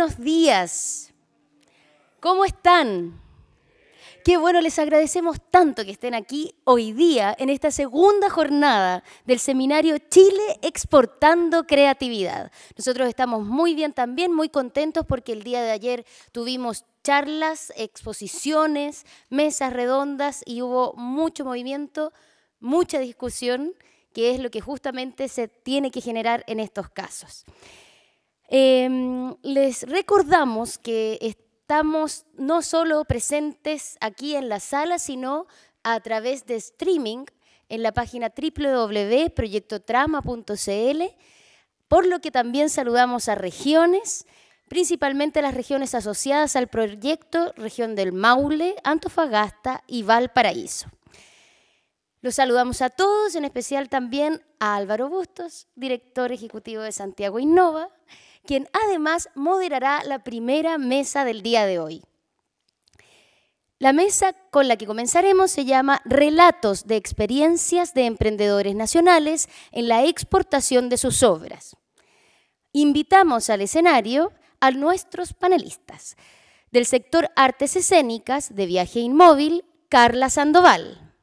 buenos días. ¿Cómo están? Qué bueno, les agradecemos tanto que estén aquí hoy día en esta segunda jornada del seminario Chile Exportando Creatividad. Nosotros estamos muy bien también, muy contentos porque el día de ayer tuvimos charlas, exposiciones, mesas redondas y hubo mucho movimiento, mucha discusión, que es lo que justamente se tiene que generar en estos casos. Em, les recordamos que estamos no solo presentes aquí en la sala, sino a través de streaming en la página www.proyectotrama.cl, por lo que también saludamos a regiones, principalmente las regiones asociadas al proyecto, región del Maule, Antofagasta y Valparaíso. Los saludamos a todos, en especial también a Álvaro Bustos, director ejecutivo de Santiago Innova, quien además moderará la primera mesa del día de hoy. La mesa con la que comenzaremos se llama Relatos de experiencias de emprendedores nacionales en la exportación de sus obras. Invitamos al escenario a nuestros panelistas. Del sector Artes Escénicas de Viaje Inmóvil, Carla Sandoval.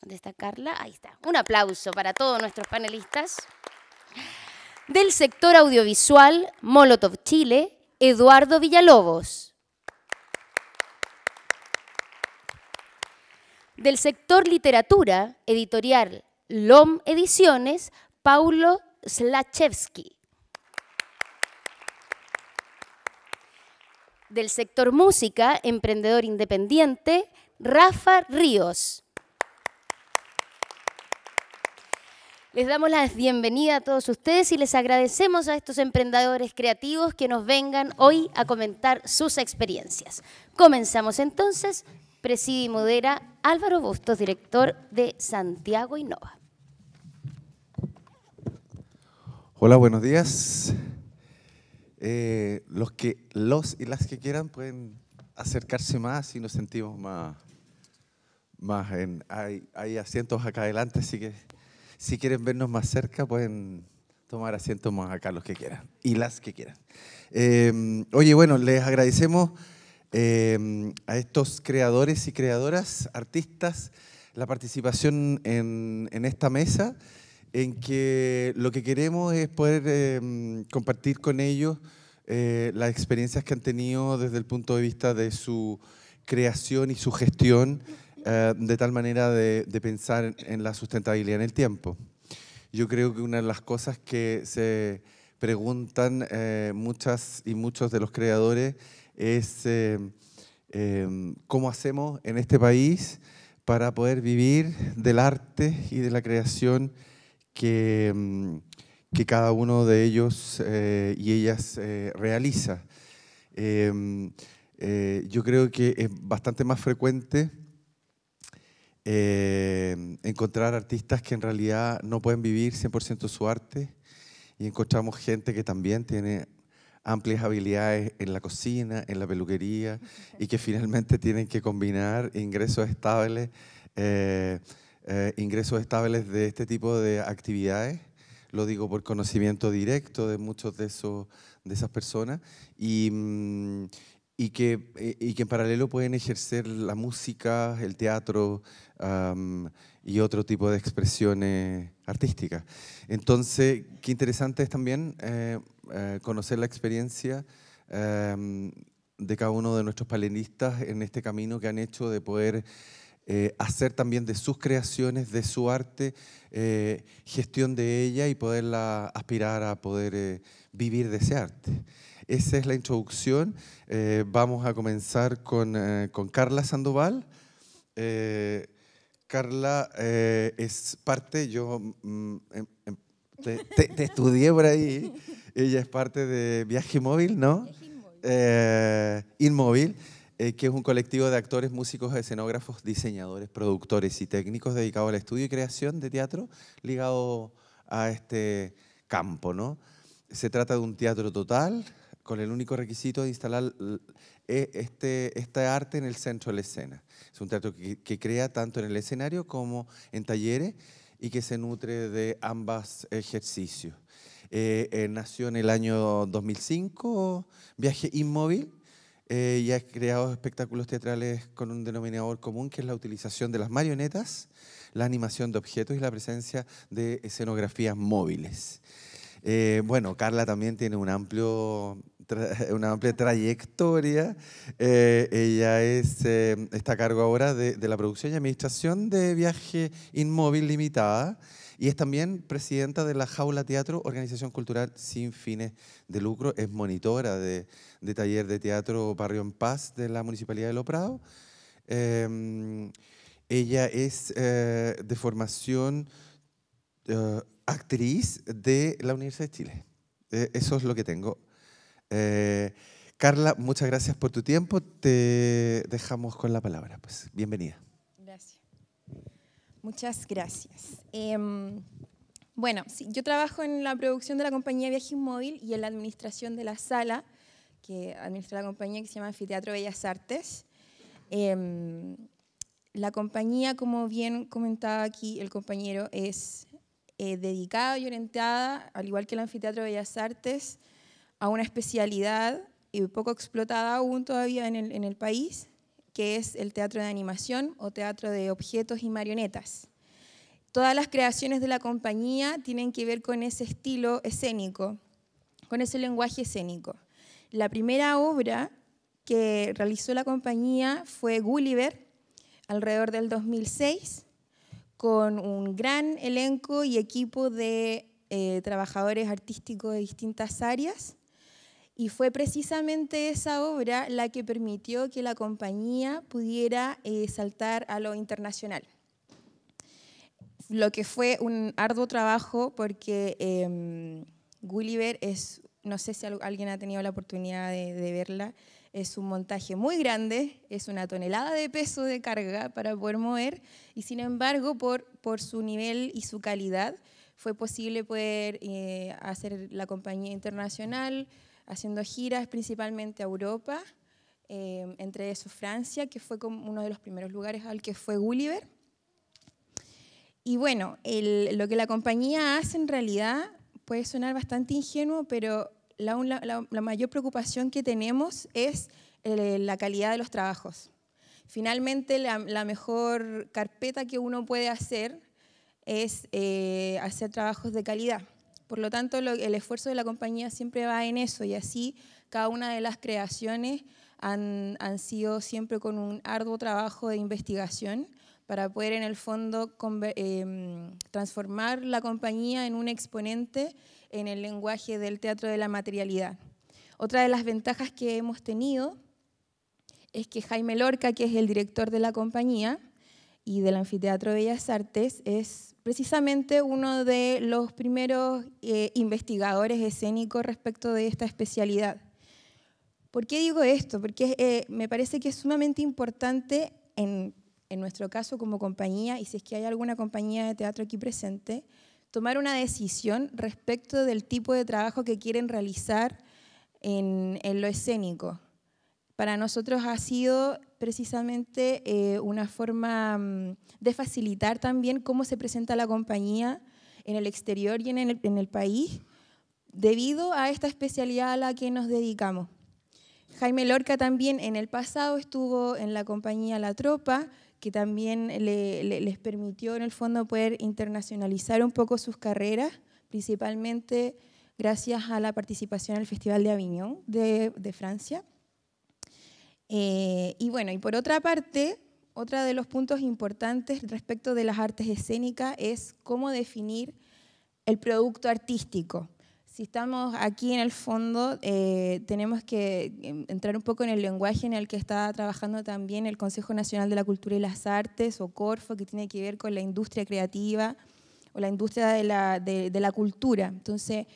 ¿Dónde está Carla? Ahí está. Un aplauso para todos nuestros panelistas del sector audiovisual Molotov Chile, Eduardo Villalobos. Del sector literatura, editorial LOM Ediciones, Paulo Slachevsky. Del sector música, emprendedor independiente, Rafa Ríos. Les damos la bienvenida a todos ustedes y les agradecemos a estos emprendedores creativos que nos vengan hoy a comentar sus experiencias. Comenzamos entonces. Preside y modera Álvaro Bustos, director de Santiago Innova. Hola, buenos días. Eh, los, que, los y las que quieran pueden acercarse más y nos sentimos más, más en... Hay, hay asientos acá adelante, así que si quieren vernos más cerca, pueden tomar asientos más acá los que quieran y las que quieran. Em, oye, bueno, les agradecemos em, a estos creadores y creadoras, artistas, la participación en, esta mesa, en que lo que queremos es poder em, compartir con ellos eh, las experiencias que han tenido desde el punto de vista de su creación y su gestión eh, de tal manera de, pensar en la sustentabilidad en el tiempo. Yo creo que una de las cosas que se preguntan eh, muchas y muchos de los creadores es eh, em, cómo hacemos en este país para poder vivir del arte y de la creación que, em, cada uno de ellos y ellas realiza. Em, yo creo que es bastante más frecuente eh, encontrar artistas que en realidad no pueden vivir 100% su arte y encontramos gente que también tiene amplias habilidades en la cocina, en la peluquería y que finalmente tienen que combinar ingresos estables, eh, eh, ingresos estables de este tipo de actividades. Lo digo por conocimiento directo de muchos de esos de esas personas y, mm, y que, y que en paralelo pueden ejercer la música, el teatro, y otro tipo de expresiones artísticas. Entonces, qué interesante es también eh, eh, conocer la experiencia de cada uno de nuestros palenistas en este camino que han hecho de poder eh, hacer también de sus creaciones, de su arte, gestión de ella y poderla aspirar a poder vivir de ese arte. Esa es la introducción. vamos a comenzar con, con Carla Sandoval. Carla, eh, es parte, yo mm, em, em, te, estudié por ahí, ella es parte de Viaje Móvil, ¿no? Eh, Inmóvil, eh, que es un colectivo de actores, músicos, escenógrafos, diseñadores, productores y técnicos dedicados al estudio y creación de teatro ligado a este campo, ¿no? Se trata de un teatro total, con el único requisito de instalar e, este, este arte en el centro de la escena. Es un teatro que, crea tanto en el escenario como en talleres y que se nutre de ambas ejercicios. Eh, eh, nació en el año 2005, Viaje Inmóvil, eh, y ha creado espectáculos teatrales con un denominador común que es la utilización de las marionetas, la animación de objetos y la presencia de escenografías móviles. bueno, Carla también tiene un amplio una amplia trayectoria. Eh, ella es, eh, está a cargo ahora de, la producción y administración de Viaje Inmóvil Limitada y es también presidenta de la Jaula Teatro, organización cultural sin fines de lucro. Es monitora de, taller de teatro Barrio en Paz de la Municipalidad de Loprado. prado em, ella es eh, de formación actriz de la Universidad de Chile. eso es lo que tengo. Eh, Carla, muchas gracias por tu tiempo. Te dejamos con la palabra. Pues bienvenida. Gracias. Muchas gracias. Em, bueno, yo trabajo en la producción de la compañía Viaje Móvil y en la administración de la sala que administra la compañía que se llama Anfiteatro Bellas Artes. Em, la compañía, como bien comentaba aquí el compañero, es eh, dedicada y orientada, al igual que el Anfiteatro Bellas Artes, a una especialidad y eh, poco explotada aún todavía en el, país, que es el teatro de animación o teatro de objetos y marionetas. Todas las creaciones de la compañía tienen que ver con ese estilo escénico, con ese lenguaje escénico. La primera obra que realizó la compañía fue Gulliver, alrededor del 2006, con un gran elenco y equipo de eh, trabajadores artísticos de distintas áreas y fue precisamente esa obra la que permitió que la compañía pudiera eh, saltar a lo internacional. Lo que fue un arduo trabajo porque eh, Gulliver es, no sé si alguien ha tenido la oportunidad de, verla, es un montaje muy grande, es una tonelada de peso de carga para poder mover y sin embargo por, su nivel y su calidad fue posible poder eh, hacer la compañía internacional, haciendo giras principalmente a Europa, eh, entre eso Francia, que fue uno de los primeros lugares al que fue Gulliver. Y bueno, lo que la compañía hace en realidad puede sonar bastante ingenuo, pero la, mayor preocupación que tenemos es eh, la calidad de los trabajos. Finalmente, la, mejor carpeta que uno puede hacer es eh, hacer trabajos de calidad. Por lo tanto, el esfuerzo de la compañía siempre va en eso y así cada una de las creaciones han, sido siempre con un arduo trabajo de investigación para poder en el fondo em, transformar la compañía en un exponente en el lenguaje del teatro de la materialidad. Otra de las ventajas que hemos tenido es que Jaime Lorca, que es el director de la compañía y del Anfiteatro de Bellas Artes, es precisamente uno de los primeros eh, investigadores escénicos respecto de esta especialidad. ¿Por qué digo esto? Porque eh, me parece que es sumamente importante, en, nuestro caso como compañía, y si es que hay alguna compañía de teatro aquí presente, tomar una decisión respecto del tipo de trabajo que quieren realizar en lo escénico para nosotros ha sido precisamente eh, una forma mm, de facilitar también cómo se presenta la compañía en el exterior y en el, país debido a esta especialidad a la que nos dedicamos. Jaime Lorca también en el pasado estuvo en la compañía La Tropa, que también les permitió en el fondo poder internacionalizar un poco sus carreras, principalmente gracias a la participación en el Festival de Avignon de Francia. Eh, y bueno, y por otra parte, otro de los puntos importantes respecto de las artes escénicas es cómo definir el producto artístico. Si estamos aquí en el fondo, eh, tenemos que entrar un poco en el lenguaje en el que está trabajando también el Consejo Nacional de la Cultura y las Artes, o CORFO, que tiene que ver con la industria creativa o la industria de la, de la cultura. Entonces,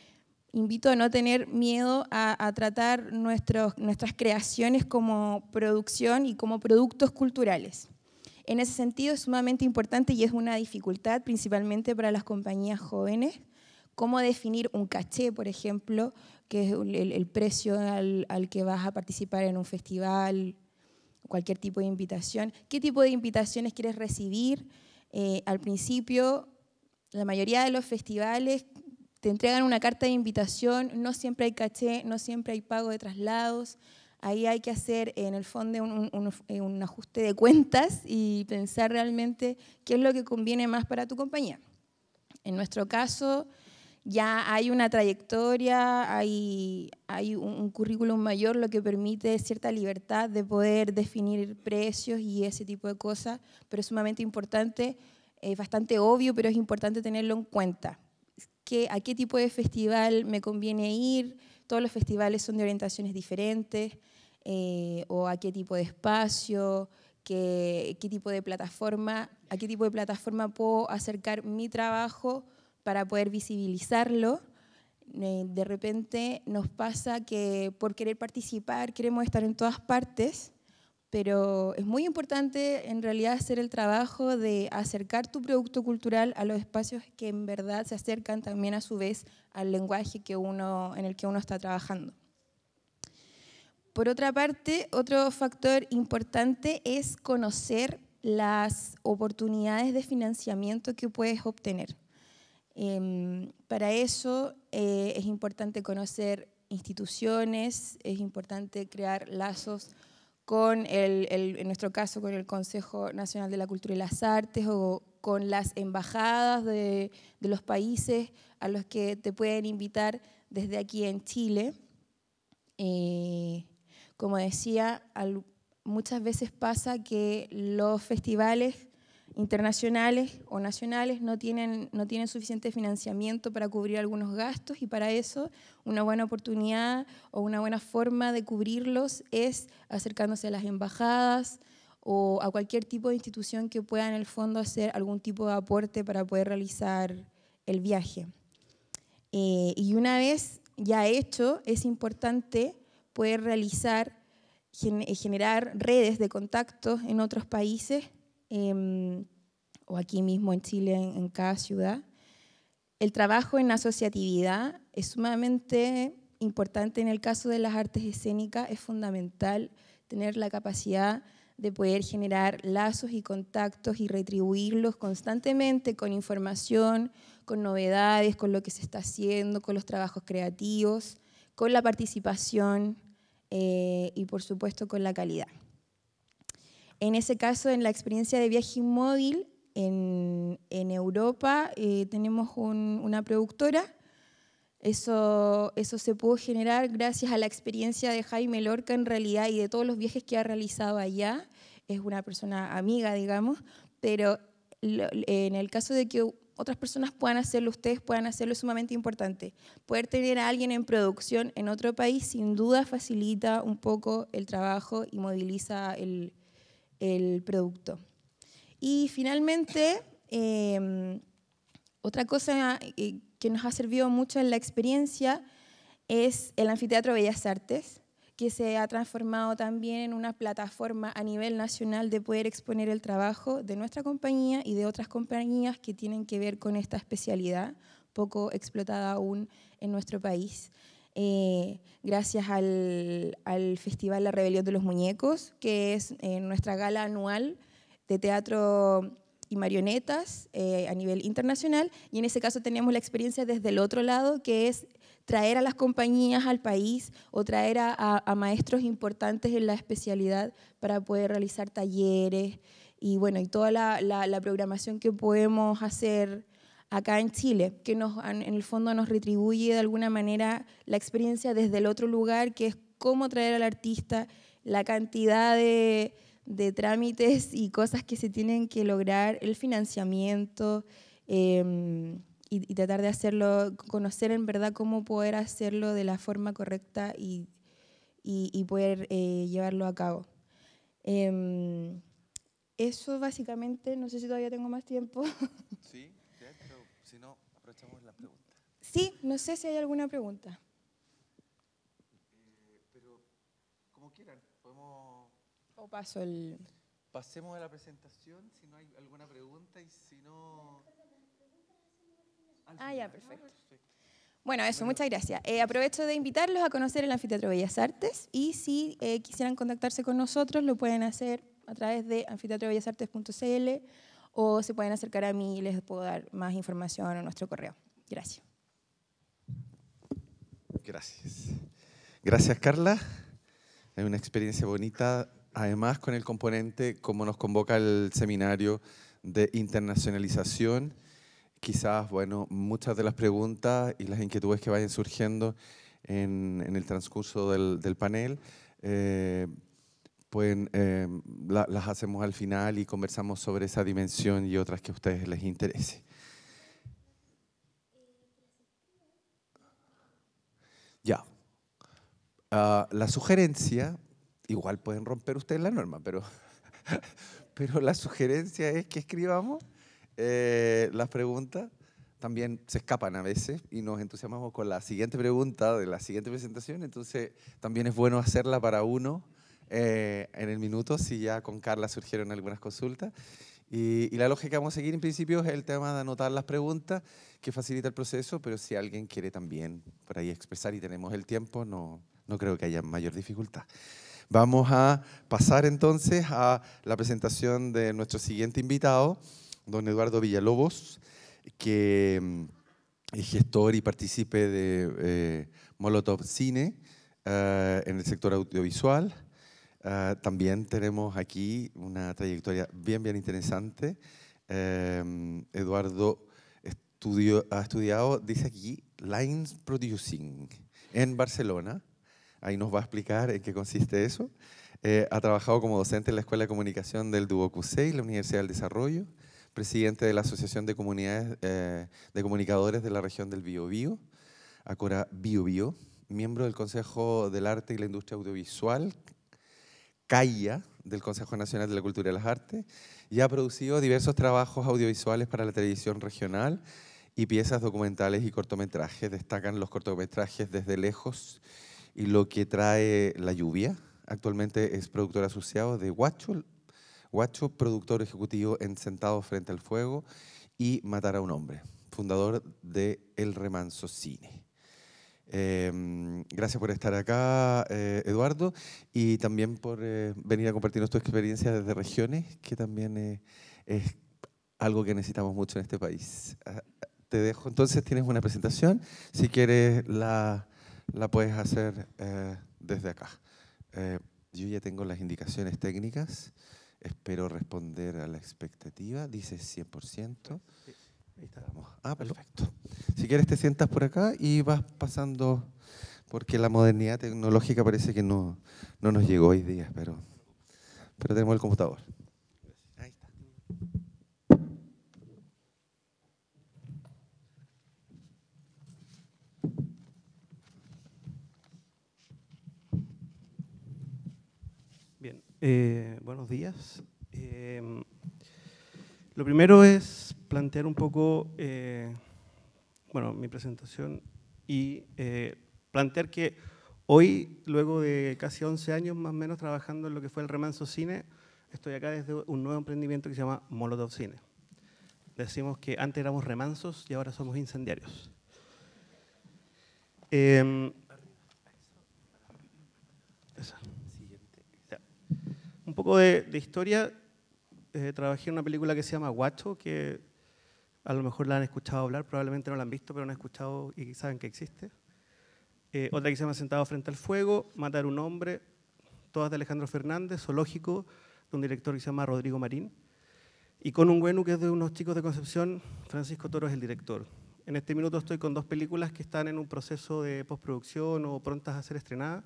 invito a no tener miedo a, tratar nuestros, nuestras creaciones como producción y como productos culturales. En ese sentido es sumamente importante y es una dificultad principalmente para las compañías jóvenes, cómo definir un caché, por ejemplo, que es el, precio al, que vas a participar en un festival, cualquier tipo de invitación, qué tipo de invitaciones quieres recibir. Eh, al principio, la mayoría de los festivales te entregan una carta de invitación, no siempre hay caché, no siempre hay pago de traslados, ahí hay que hacer eh, en el fondo eh, un, ajuste de cuentas y pensar realmente qué es lo que conviene más para tu compañía. En nuestro caso ya hay una trayectoria, hay, un currículum mayor, lo que permite cierta libertad de poder definir precios y ese tipo de cosas, pero es sumamente importante, es bastante obvio, pero es importante tenerlo en cuenta que, a qué tipo de festival me conviene ir, todos los festivales son de orientaciones diferentes, eh, o a qué tipo de espacio, qué, tipo de plataforma, a qué tipo de plataforma puedo acercar mi trabajo para poder visibilizarlo. Eh, de repente nos pasa que por querer participar queremos estar en todas partes pero es muy importante en realidad hacer el trabajo de acercar tu producto cultural a los espacios que en verdad se acercan también a su vez al lenguaje que uno, en el que uno está trabajando. Por otra parte, otro factor importante es conocer las oportunidades de financiamiento que puedes obtener. Em, para eso eh, es importante conocer instituciones, es importante crear lazos con el, en nuestro caso con el Consejo Nacional de la Cultura y las Artes o con las embajadas de, los países a los que te pueden invitar desde aquí en Chile. Eh, como decía, muchas veces pasa que los festivales internacionales o nacionales no tienen, suficiente financiamiento para cubrir algunos gastos y para eso una buena oportunidad o una buena forma de cubrirlos es acercándose a las embajadas o a cualquier tipo de institución que pueda en el fondo hacer algún tipo de aporte para poder realizar el viaje. Eh, y una vez ya hecho, es importante poder realizar, eh, generar redes de contactos en otros países Em, o aquí mismo en Chile, en, cada ciudad. El trabajo en asociatividad es sumamente importante en el caso de las artes escénicas, es fundamental tener la capacidad de poder generar lazos y contactos y retribuirlos constantemente con información, con novedades, con lo que se está haciendo, con los trabajos creativos, con la participación eh, y por supuesto con la calidad. En ese caso, en la experiencia de viaje inmóvil, en, en Europa eh, tenemos una productora. Eso, eso se pudo generar gracias a la experiencia de Jaime Lorca en realidad y de todos los viajes que ha realizado allá. Es una persona amiga, digamos, pero en el caso de que otras personas puedan hacerlo, ustedes puedan hacerlo, es sumamente importante. Poder tener a alguien en producción en otro país sin duda facilita un poco el trabajo y moviliza el, el producto. Y finalmente, em, otra cosa eh, que nos ha servido mucho en la experiencia es el Anfiteatro Bellas Artes, que se ha transformado también en una plataforma a nivel nacional de poder exponer el trabajo de nuestra compañía y de otras compañías que tienen que ver con esta especialidad poco explotada aún en nuestro país. Eh, gracias al, Festival La Rebelión de los Muñecos, que es eh, nuestra gala anual de teatro y marionetas eh, a nivel internacional. Y en ese caso teníamos la experiencia desde el otro lado, que es traer a las compañías al país o traer a, maestros importantes en la especialidad para poder realizar talleres y bueno, y toda la, la programación que podemos hacer acá en Chile, que nos, en el fondo nos retribuye de alguna manera la experiencia desde el otro lugar, que es cómo traer al artista, la cantidad de, trámites y cosas que se tienen que lograr, el financiamiento. Em, y, tratar de hacerlo, conocer en verdad cómo poder hacerlo de la forma correcta y, poder eh, llevarlo a cabo. Em, eso básicamente, no sé si todavía tengo más tiempo. Sí. Sí, no sé si hay alguna pregunta. pero, como quieran, podemos... O paso el... Pasemos a la presentación, si no hay alguna pregunta y si no... Ah, ya, ah, perfecto. Bueno, eso, muchas gracias. Eh, aprovecho de invitarlos a conocer el Anfiteatro Bellas Artes y si eh, quisieran contactarse con nosotros, lo pueden hacer a través de anfiteatrobellasartes.cl o se pueden acercar a mí y les puedo dar más información o nuestro correo. Gracias. Gracias. Gracias, Carla. es una experiencia bonita, además con el componente, como nos convoca el seminario de internacionalización. Quizás, bueno, muchas de las preguntas y las inquietudes que vayan surgiendo en, el transcurso del, panel, eh, eh las hacemos al final y conversamos sobre esa dimensión y otras que a ustedes les interese. Ah, la sugerencia, igual pueden romper ustedes la norma, pero, pero la sugerencia es que escribamos eh, las preguntas. También se escapan a veces y nos entusiasmamos con la siguiente pregunta de la siguiente presentación, entonces también es bueno hacerla para uno eh, en el minuto, si ya con Carla surgieron algunas consultas. Y, y, la lógica que vamos a seguir en principio es el tema de anotar las preguntas, que facilita el proceso, pero si alguien quiere también por ahí expresar y tenemos el tiempo, no, no creo que haya mayor dificultad. Vamos a pasar entonces a la presentación de nuestro siguiente invitado, don Eduardo Villalobos, que mm, es gestor y partícipe de eh, Molotov Cine eh, en el sector audiovisual. Eh, también tenemos aquí una trayectoria bien, bien interesante. Eduardo ha estudiado, dice aquí, Lines Producing en Barcelona ahí nos va a explicar en qué consiste eso. Eh, ha trabajado como docente en la Escuela de Comunicación del Duocusei, la Universidad del Desarrollo, presidente de la Asociación de Comunidades eh, de Comunicadores de la Región del Biobío, Acora Biobío, miembro del Consejo del Arte y la Industria Audiovisual, CAIA, del Consejo Nacional de la Cultura y las Artes, y ha producido diversos trabajos audiovisuales para la televisión regional y piezas documentales y cortometrajes. Destacan los cortometrajes Desde Lejos y lo que trae la lluvia. Actualmente es productor asociado de Huacho, Huacho productor ejecutivo en Sentado frente al fuego y Matar a un hombre, fundador de El Remanso Cine. Em, gracias por estar acá, eh, Eduardo, y también por eh, venir a compartirnos tu experiencia desde regiones, que también eh, es algo que necesitamos mucho en este país. Ah, ah, te dejo, entonces tienes una presentación, si quieres la la puedes hacer eh, desde acá. Eh, yo ya tengo las indicaciones técnicas, espero responder a la expectativa, dice 100%. Ah, perfecto. Si quieres te sientas por acá y vas pasando, porque la modernidad tecnológica parece que no, nos llegó hoy día, pero, pero tenemos el computador. días. Em, lo primero es plantear un poco, eh, bueno, mi presentación y eh, plantear que hoy, luego de casi 11 años más o menos trabajando en lo que fue el remanso cine, estoy acá desde un nuevo emprendimiento que se llama Molotov Cine. Decimos que antes éramos remansos y ahora somos incendiarios. Em, un poco de, historia, eh, trabajé en una película que se llama Guacho, que a lo mejor la han escuchado hablar, probablemente no la han visto, pero han escuchado y saben que existe. Eh, otra que se llama Sentado frente al fuego, Matar un hombre, todas de Alejandro Fernández, Zoológico, de un director que se llama Rodrigo Marín. Y con un bueno que es de unos chicos de Concepción, Francisco Toro es el director. En este minuto estoy con dos películas que están en un proceso de postproducción o prontas a ser estrenadas.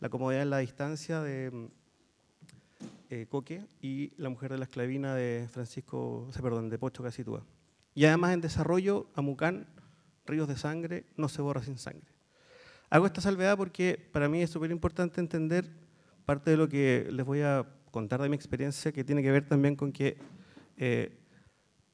La comodidad en la distancia de mm, eh, Coque y La mujer de la esclavina de Francisco, de Pocho Casitúa. Y además en desarrollo, Amucán, Ríos de Sangre, No se borra sin sangre. Hago esta salvedad porque para mí es súper importante entender parte de lo que les voy a contar de mi experiencia, que tiene que ver también con que eh,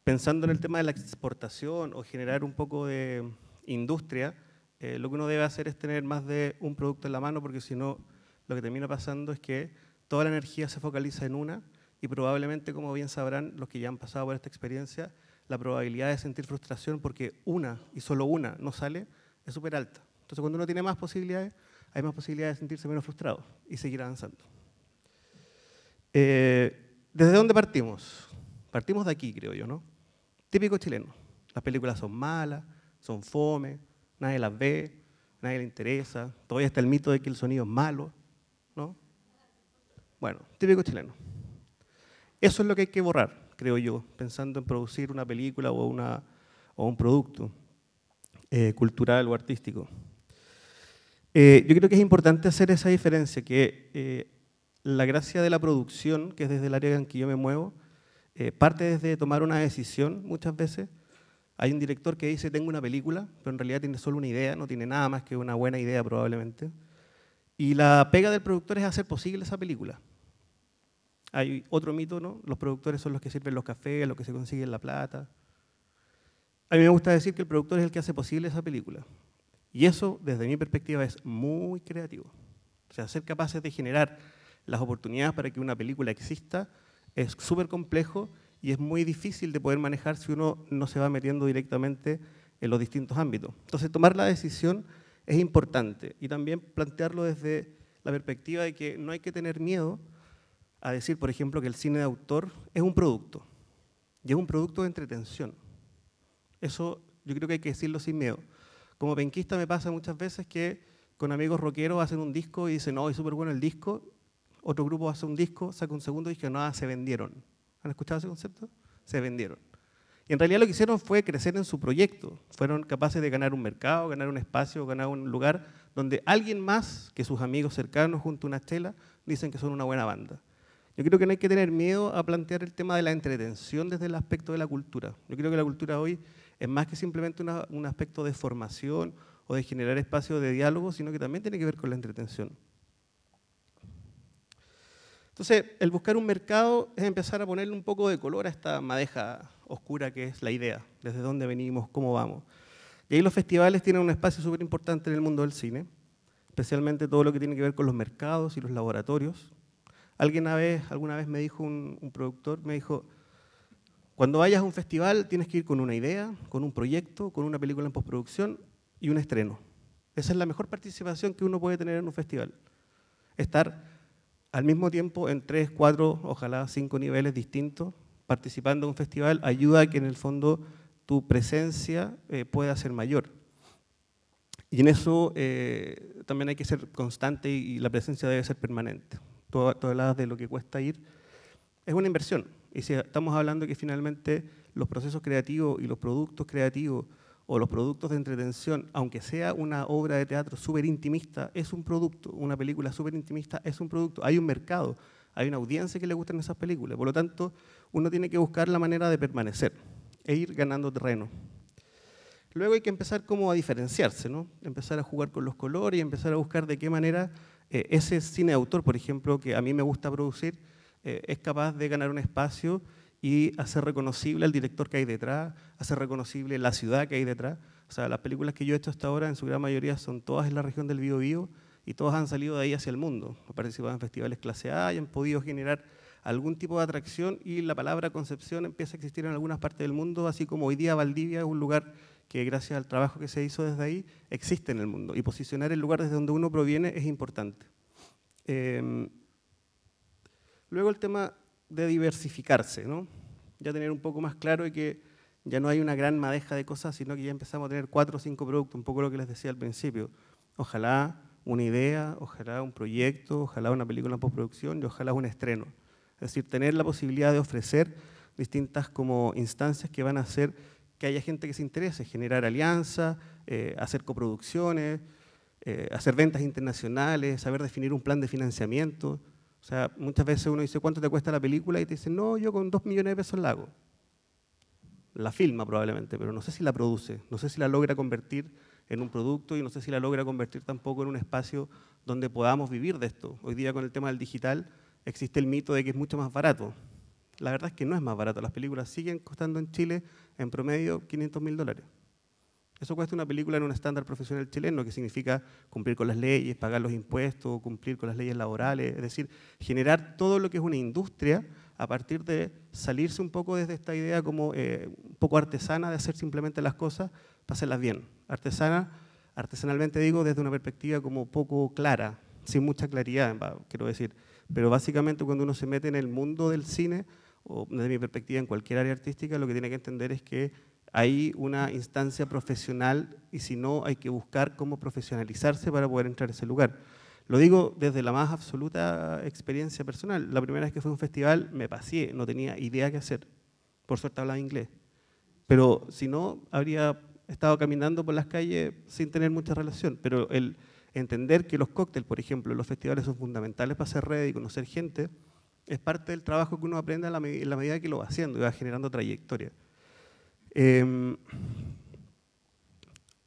pensando en el tema de la exportación o generar un poco de industria, eh, lo que uno debe hacer es tener más de un producto en la mano, porque si no, lo que termina pasando es que Toda la energía se focaliza en una y probablemente, como bien sabrán los que ya han pasado por esta experiencia, la probabilidad de sentir frustración porque una y solo una no sale es súper alta. Entonces, cuando uno tiene más posibilidades, hay más posibilidades de sentirse menos frustrado y seguir avanzando. Eh, ¿Desde dónde partimos? Partimos de aquí, creo yo, ¿no? Típico chileno. Las películas son malas, son fome, nadie las ve, nadie le interesa. Todavía está el mito de que el sonido es malo. Bueno, típico chileno. Eso es lo que hay que borrar, creo yo, pensando en producir una película o, una, o un producto eh, cultural o artístico. Eh, yo creo que es importante hacer esa diferencia, que eh, la gracia de la producción, que es desde el área en que yo me muevo, parte desde tomar una decisión muchas veces. Hay un director que dice, tengo una película, pero en realidad tiene solo una idea, no tiene nada más que una buena idea probablemente. Y la pega del productor es hacer posible esa película. Hay otro mito, ¿no? Los productores son los que sirven los cafés, los que se consiguen la plata. A mí me gusta decir que el productor es el que hace posible esa película. Y eso, desde mi perspectiva, es muy creativo. O sea, ser capaces de generar las oportunidades para que una película exista es súper complejo y es muy difícil de poder manejar si uno no se va metiendo directamente en los distintos ámbitos. Entonces, tomar la decisión es importante y también plantearlo desde la perspectiva de que no hay que tener miedo a decir, por ejemplo, que el cine de autor es un producto, y es un producto de entretención. Eso yo creo que hay que decirlo sin miedo. Como penquista me pasa muchas veces que con amigos rockeros hacen un disco y dicen, no, es súper bueno el disco. Otro grupo hace un disco, saca un segundo y dice, no, se vendieron. ¿Han escuchado ese concepto? Se vendieron. Y en realidad lo que hicieron fue crecer en su proyecto. Fueron capaces de ganar un mercado, ganar un espacio, ganar un lugar donde alguien más que sus amigos cercanos junto a una chela dicen que son una buena banda. Yo creo que no hay que tener miedo a plantear el tema de la entretención desde el aspecto de la cultura. Yo creo que la cultura hoy es más que simplemente un aspecto de formación o de generar espacios de diálogo, sino que también tiene que ver con la entretención. Entonces, el buscar un mercado es empezar a ponerle un poco de color a esta madeja oscura que es la idea, desde dónde venimos, cómo vamos. Y ahí los festivales tienen un espacio súper importante en el mundo del cine, especialmente todo lo que tiene que ver con los mercados y los laboratorios. Alguien vez, alguna vez me dijo, un, productor, me dijo, cuando vayas a un festival tienes que ir con una idea, con un proyecto, con una película en postproducción y un estreno. Esa es la mejor participación que uno puede tener en un festival. Estar al mismo tiempo en tres, cuatro, ojalá cinco niveles distintos, participando en un festival, ayuda a que en el fondo tu presencia eh, pueda ser mayor. Y en eso eh, también hay que ser constante y la presencia debe ser permanente las de lo que cuesta ir, es una inversión. Y si estamos hablando que finalmente los procesos creativos y los productos creativos o los productos de entretención, aunque sea una obra de teatro súper intimista, es un producto, una película súper intimista es un producto, hay un mercado, hay una audiencia que le gustan esas películas, por lo tanto uno tiene que buscar la manera de permanecer e ir ganando terreno. Luego hay que empezar como a diferenciarse, ¿no? empezar a jugar con los colores y empezar a buscar de qué manera eh, ese cineautor, por ejemplo, que a mí me gusta producir, eh, es capaz de ganar un espacio y hacer reconocible al director que hay detrás, hacer reconocible la ciudad que hay detrás. O sea, las películas que yo he hecho hasta ahora, en su gran mayoría, son todas en la región del Bío Bío y todas han salido de ahí hacia el mundo. Han participado en festivales clase A y han podido generar algún tipo de atracción y la palabra Concepción empieza a existir en algunas partes del mundo, así como hoy día Valdivia es un lugar que gracias al trabajo que se hizo desde ahí existe en el mundo y posicionar el lugar desde donde uno proviene es importante. Em, luego el tema de diversificarse, ¿no? ya tener un poco más claro y que ya no hay una gran madeja de cosas, sino que ya empezamos a tener cuatro o cinco productos, un poco lo que les decía al principio. Ojalá una idea, ojalá un proyecto, ojalá una película en postproducción y ojalá un estreno. Es decir, tener la posibilidad de ofrecer distintas como instancias que van a ser que haya gente que se interese, generar alianzas, eh, hacer coproducciones, eh, hacer ventas internacionales, saber definir un plan de financiamiento. O sea, muchas veces uno dice, ¿cuánto te cuesta la película? Y te dicen, no, yo con dos millones de pesos la hago. La filma probablemente, pero no sé si la produce, no sé si la logra convertir en un producto y no sé si la logra convertir tampoco en un espacio donde podamos vivir de esto. Hoy día con el tema del digital existe el mito de que es mucho más barato. La verdad es que no es más barato. Las películas siguen costando en Chile en promedio 500 mil dólares. Eso cuesta una película en un estándar profesional chileno, que significa cumplir con las leyes, pagar los impuestos, cumplir con las leyes laborales, es decir, generar todo lo que es una industria a partir de salirse un poco desde esta idea como eh, un poco artesana de hacer simplemente las cosas para hacerlas bien. Artesana, artesanalmente digo, desde una perspectiva como poco clara, sin mucha claridad, quiero decir. Pero básicamente cuando uno se mete en el mundo del cine, o desde mi perspectiva en cualquier área artística, lo que tiene que entender es que hay una instancia profesional y si no hay que buscar cómo profesionalizarse para poder entrar a ese lugar. Lo digo desde la más absoluta experiencia personal. La primera vez que fue a un festival me pasé, no tenía idea qué hacer. Por suerte hablaba inglés. Pero si no, habría estado caminando por las calles sin tener mucha relación. Pero el entender que los cócteles, por ejemplo, los festivales son fundamentales para hacer red y conocer gente, es parte del trabajo que uno aprende en la, medida que lo va haciendo y va generando trayectoria. Em,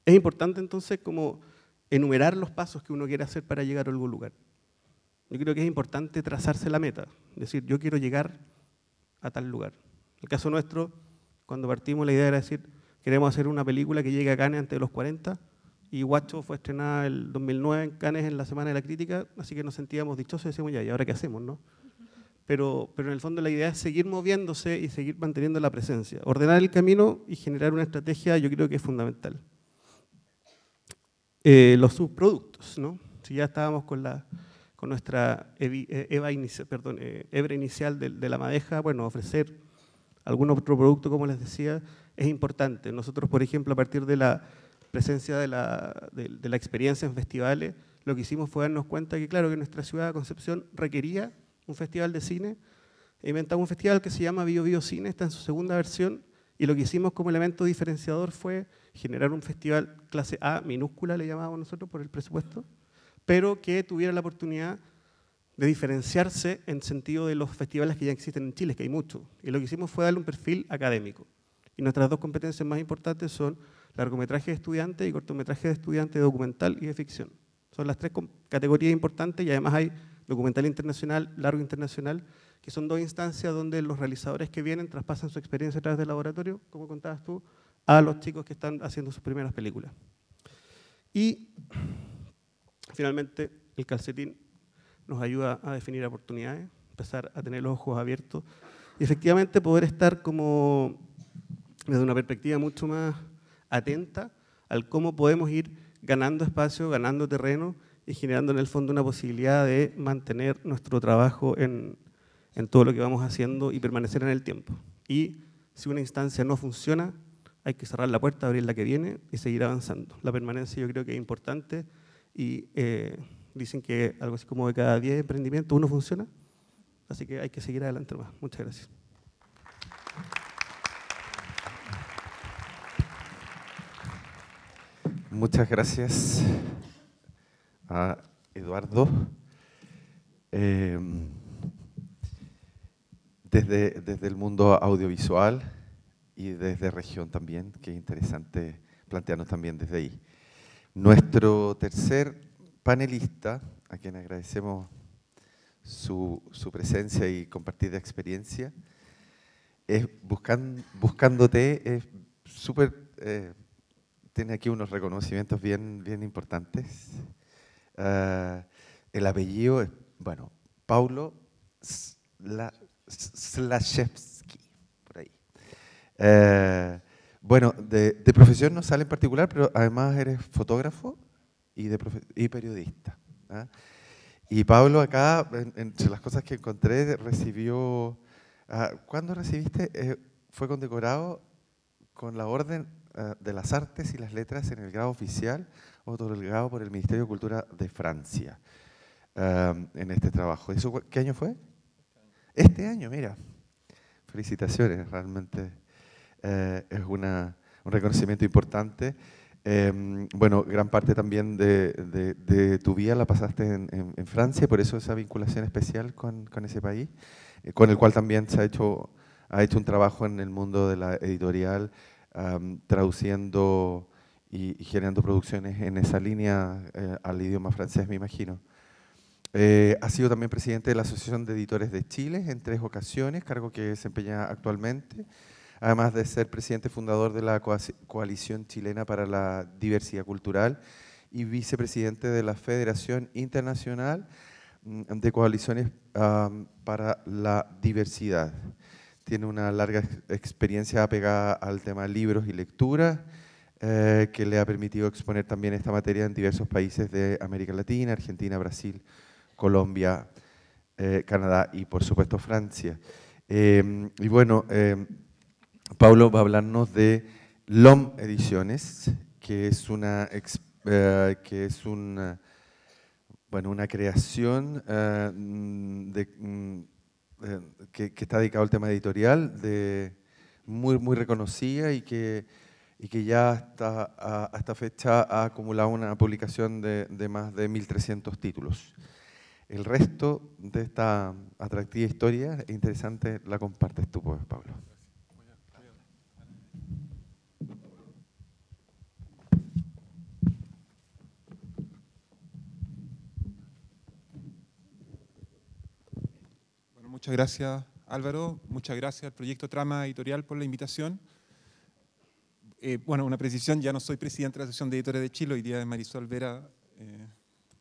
es importante entonces como enumerar los pasos que uno quiere hacer para llegar a algún lugar. Yo creo que es importante trazarse la meta, decir, yo quiero llegar a tal lugar. En el caso nuestro, cuando partimos, la idea era decir, queremos hacer una película que llegue a Cannes antes de los 40, y Guacho fue estrenada el 2009 en Cannes en la Semana de la Crítica, así que nos sentíamos dichosos y decimos, ya, ¿y ahora qué hacemos? no? pero, pero en el fondo la idea es seguir moviéndose y seguir manteniendo la presencia. Ordenar el camino y generar una estrategia yo creo que es fundamental. Eh, los subproductos, ¿no? Si ya estábamos con, la, con nuestra eh, eva eh, hebra inicial de, la madeja, bueno, ofrecer algún otro producto, como les decía, es importante. Nosotros, por ejemplo, a partir de la presencia de la, de, de la experiencia en festivales, lo que hicimos fue darnos cuenta que, claro, que nuestra ciudad de Concepción requería un festival de cine. Inventamos un festival que se llama Bio Bio Cine, está en su segunda versión, y lo que hicimos como elemento diferenciador fue generar un festival clase A, minúscula le llamábamos nosotros por el presupuesto, pero que tuviera la oportunidad de diferenciarse en sentido de los festivales que ya existen en Chile, que hay muchos. Y lo que hicimos fue darle un perfil académico. Y nuestras dos competencias más importantes son largometraje de estudiante y cortometraje de estudiante documental y de ficción. Son las tres categorías importantes y además hay documental internacional, largo internacional, que son dos instancias donde los realizadores que vienen traspasan su experiencia a través del laboratorio, como contabas tú, a los chicos que están haciendo sus primeras películas. Y finalmente, el calcetín nos ayuda a definir oportunidades, empezar a tener los ojos abiertos y efectivamente poder estar como desde una perspectiva mucho más atenta al cómo podemos ir ganando espacio, ganando terreno y generando en el fondo una posibilidad de mantener nuestro trabajo en, todo lo que vamos haciendo y permanecer en el tiempo. Y si una instancia no funciona, hay que cerrar la puerta, abrir la que viene y seguir avanzando. La permanencia yo creo que es importante y eh, dicen que algo así como de cada 10 emprendimientos uno funciona, así que hay que seguir adelante más. Muchas gracias. Muchas gracias a Eduardo. Em, desde, desde el mundo audiovisual y desde región también, que es interesante plantearnos también desde ahí. Nuestro tercer panelista, a quien agradecemos su, presencia y compartida experiencia, es Buscándote, es súper, eh, tiene aquí unos reconocimientos bien, bien importantes. Eh, el apellido es, bueno, Paulo Slashevsky, por ahí. Eh, bueno, de, profesión no sale en particular, pero además eres fotógrafo y, de y periodista. ¿ah? Y Pablo acá, entre las cosas que encontré, recibió... Ah, ¿Cuándo recibiste? Eh, fue condecorado con la Orden ah, de las Artes y las Letras en el grado oficial otorgado por el Ministerio de Cultura de Francia um, en este trabajo. ¿Qué año fue? Este año, mira. Felicitaciones, realmente eh, es un reconocimiento importante. Em, bueno, gran parte también de, tu vida la pasaste en, Francia, por eso esa vinculación especial con, ese país, eh, con el cual también se ha hecho, ha hecho un trabajo en el mundo de la editorial, um, traduciendo y, generando producciones en esa línea eh, al idioma francés, me imagino. Eh, ha sido también presidente de la Asociación de Editores de Chile en tres ocasiones, cargo que desempeña actualmente, además de ser presidente fundador de la Coalición Chilena para la Diversidad Cultural y vicepresidente de la Federación Internacional mm, de Coaliciones para la Diversidad. Tiene una larga experiencia apegada al tema libros y lectura eh, que le ha permitido exponer también esta materia en diversos países de América Latina, Argentina, Brasil, Colombia, eh, Canadá y por supuesto Francia. Em, y bueno, em, Pablo va a hablarnos de LOM Ediciones, que es una, eh, que es una, bueno, una creación mm, que, está dedicada al tema editorial, de, muy, muy reconocida y que y que ya hasta, a, esta fecha ha acumulado una publicación de, más de 1.300 títulos. El resto de esta atractiva historia interesante la compartes tú, pues, Pablo. muchas gracias, Álvaro. Muchas gracias al proyecto Trama Editorial por la invitación. Eh, bueno, una precisión, ya no soy presidente de la Asociación de Editores de Chile, hoy día es Marisol Vera, eh,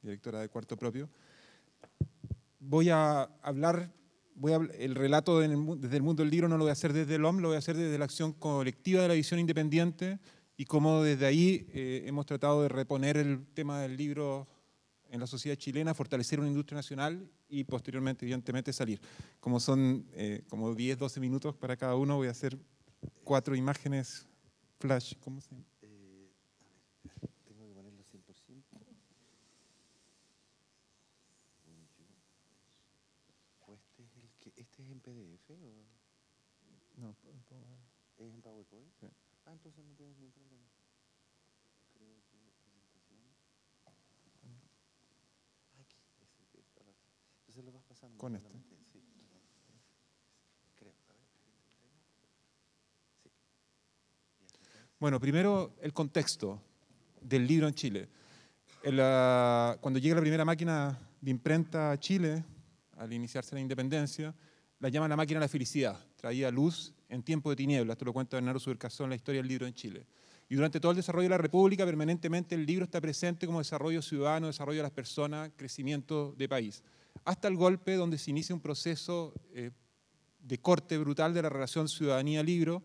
directora de Cuarto Propio. Voy a hablar, voy el relato desde el mundo del libro no lo voy a hacer desde el OM, lo voy a hacer desde la acción colectiva de la visión independiente y cómo desde ahí eh, hemos tratado de reponer el tema del libro en la sociedad chilena, fortalecer una industria nacional y posteriormente, evidentemente, salir. Como son como 10, 12 minutos para cada uno, voy a hacer cuatro imágenes Flash, ¿cómo se llama? a eh, ver, tengo que ponerlo 100%. ¿O este es el que, este es en PDF No, en PowerPoint. ¿Es en PowerPoint? Ah, entonces no tienes ningún problema. Creo que presentación. Aquí, es el que está la... Entonces lo vas pasando. Con Bueno, primero el contexto del libro en Chile. cuando llega la primera máquina de imprenta a Chile, al iniciarse la independencia, la llaman la máquina de la felicidad, traía luz en tiempo de tinieblas, esto lo cuenta Bernardo en la historia del libro en Chile. Y durante todo el desarrollo de la República, permanentemente el libro está presente como desarrollo ciudadano, desarrollo de las personas, crecimiento de país. Hasta el golpe donde se inicia un proceso eh, de corte brutal de la relación ciudadanía-libro,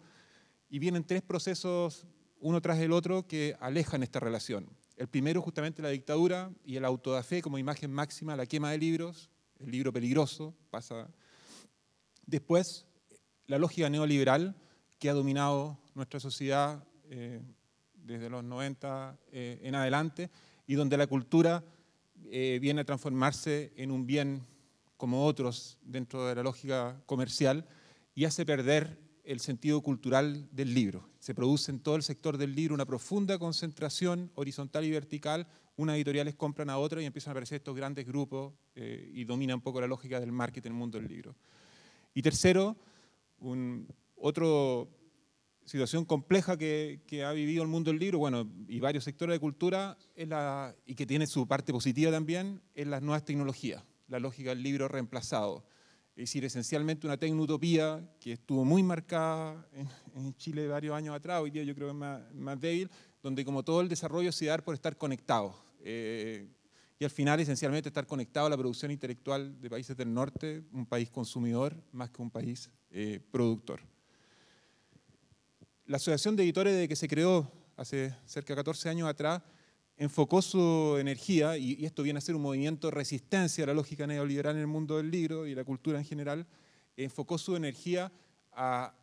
y vienen tres procesos, uno tras el otro, que alejan esta relación. El primero, justamente, la dictadura y el autodafé como imagen máxima, la quema de libros, el libro peligroso, pasa. Después, la lógica neoliberal que ha dominado nuestra sociedad eh, desde los 90 eh, en adelante y donde la cultura eh, viene a transformarse en un bien como otros dentro de la lógica comercial y hace perder el sentido cultural del libro. Se produce en todo el sector del libro una profunda concentración horizontal y vertical. Unas editoriales compran a otras y empiezan a aparecer estos grandes grupos eh, y dominan un poco la lógica del marketing en el mundo del libro. Y tercero, otra situación compleja que, ha vivido el mundo del libro, y varios sectores de cultura, y que tiene su parte positiva también, es las nuevas tecnologías, la lógica del libro reemplazado es decir, esencialmente una tecnutopía que estuvo muy marcada en, Chile varios años atrás, hoy día yo creo que es más, débil, donde como todo el desarrollo se da por estar conectado. Eh, y al final esencialmente estar conectado a la producción intelectual de países del norte, un país consumidor más que un país eh, productor. La Asociación de Editores, desde que se creó hace cerca de 14 años atrás, enfocó su energía, y, esto viene a ser un movimiento de resistencia a la lógica neoliberal en el mundo del libro y la cultura en general, enfocó su energía a,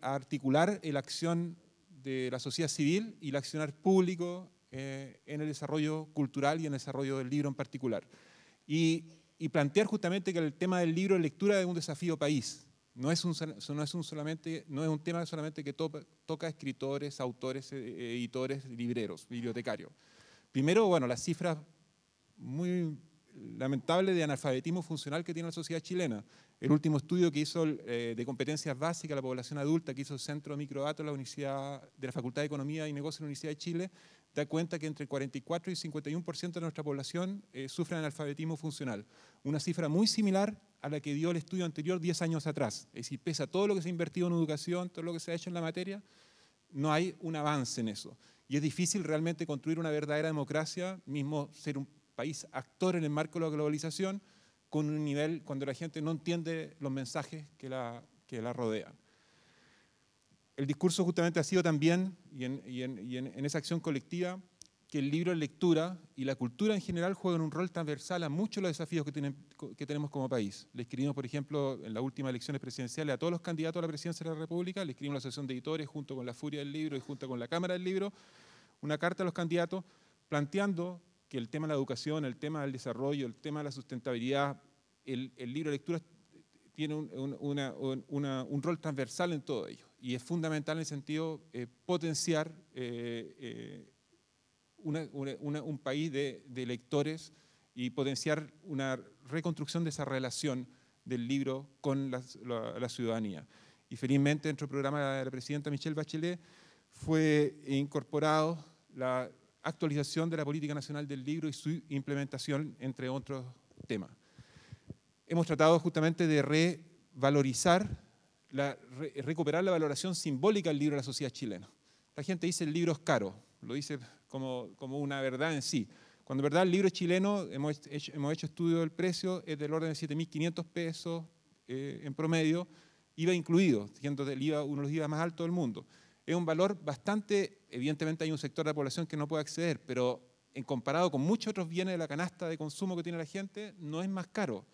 articular la acción de la sociedad civil y el accionar público eh, en el desarrollo cultural y en el desarrollo del libro en particular. Y, plantear justamente que el tema del libro es lectura de un desafío país, no es, un, no es, un solamente, no es un tema solamente que toca toca escritores, autores, eh, eh, editores, libreros, bibliotecarios. Primero, bueno, las cifras muy lamentables de analfabetismo funcional que tiene la sociedad chilena. El último estudio que hizo eh, de competencias básicas a la población adulta, que hizo el Centro de Microdatos la Universidad, de la Facultad de Economía y Negocios de la Universidad de Chile, da cuenta que entre 44 y 51% de nuestra población eh, sufre analfabetismo funcional. Una cifra muy similar a la que dio el estudio anterior 10 años atrás. Es decir, pese a todo lo que se ha invertido en educación, todo lo que se ha hecho en la materia, no hay un avance en eso. Y es difícil realmente construir una verdadera democracia, mismo ser un país actor en el marco de la globalización, con un nivel cuando la gente no entiende los mensajes que la, que la rodean el discurso justamente ha sido también, y, en, esa acción colectiva, que el libro de lectura y la cultura en general juegan un rol transversal a muchos de los desafíos que, tenemos como país. Le escribimos, por ejemplo, en las últimas elecciones presidenciales a todos los candidatos a la presidencia de la República, le escribimos a la Asociación de Editores junto con la Furia del Libro y junto con la Cámara del Libro, una carta a los candidatos planteando que el tema de la educación, el tema del desarrollo, el tema de la sustentabilidad, el, libro de lectura tiene un rol transversal en todo ello y es fundamental en el sentido eh, potenciar eh, eh, un país de, lectores y potenciar una reconstrucción de esa relación del libro con la, ciudadanía. Y felizmente dentro del programa de la presidenta Michelle Bachelet fue incorporado la actualización de la política nacional del libro y su implementación, entre otros temas. Hemos tratado justamente de revalorizar recuperar la valoración simbólica del libro de la sociedad chilena. La gente dice el libro es caro, lo dice como, una verdad en sí. Cuando en verdad el libro chileno, hemos hecho, hemos estudio del precio, es del orden de 7.500 pesos eh, en promedio, iba incluido, siendo uno de los IVA más altos del mundo. Es un valor bastante, evidentemente hay un sector de la población que no puede acceder, pero en comparado con muchos otros bienes de la canasta de consumo que tiene la gente, no es más caro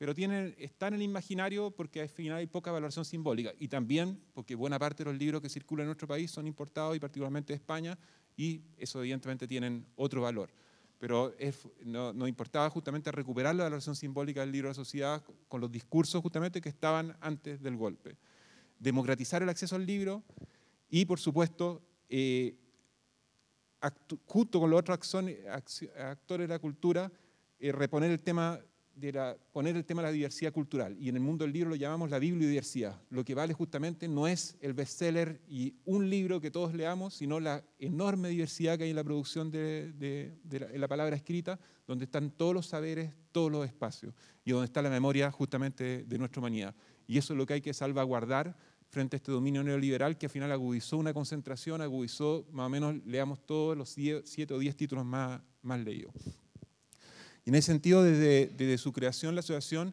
pero tienen, están en el imaginario porque al final hay poca valoración simbólica y también porque buena parte de los libros que circulan en nuestro país son importados y particularmente de España y eso evidentemente tienen otro valor. Pero es, no, nos importaba justamente recuperar la valoración simbólica del libro de sociedad con los discursos justamente que estaban antes del golpe. Democratizar el acceso al libro y, por supuesto, eh, justo con los otros actores de la cultura, eh, reponer el tema de poner el tema de la diversidad cultural, y en el mundo del libro lo llamamos la bibliodiversidad. Lo que vale justamente no es el bestseller y un libro que todos leamos, sino la enorme diversidad que hay en la producción de, la, palabra escrita, donde están todos los saberes, todos los espacios, y donde está la memoria justamente de nuestra humanidad. Y eso es lo que hay que salvaguardar frente a este dominio neoliberal que al final agudizó una concentración, agudizó, más o menos, leamos todos los siete o diez títulos más, más leídos en ese sentido, desde, su creación, la asociación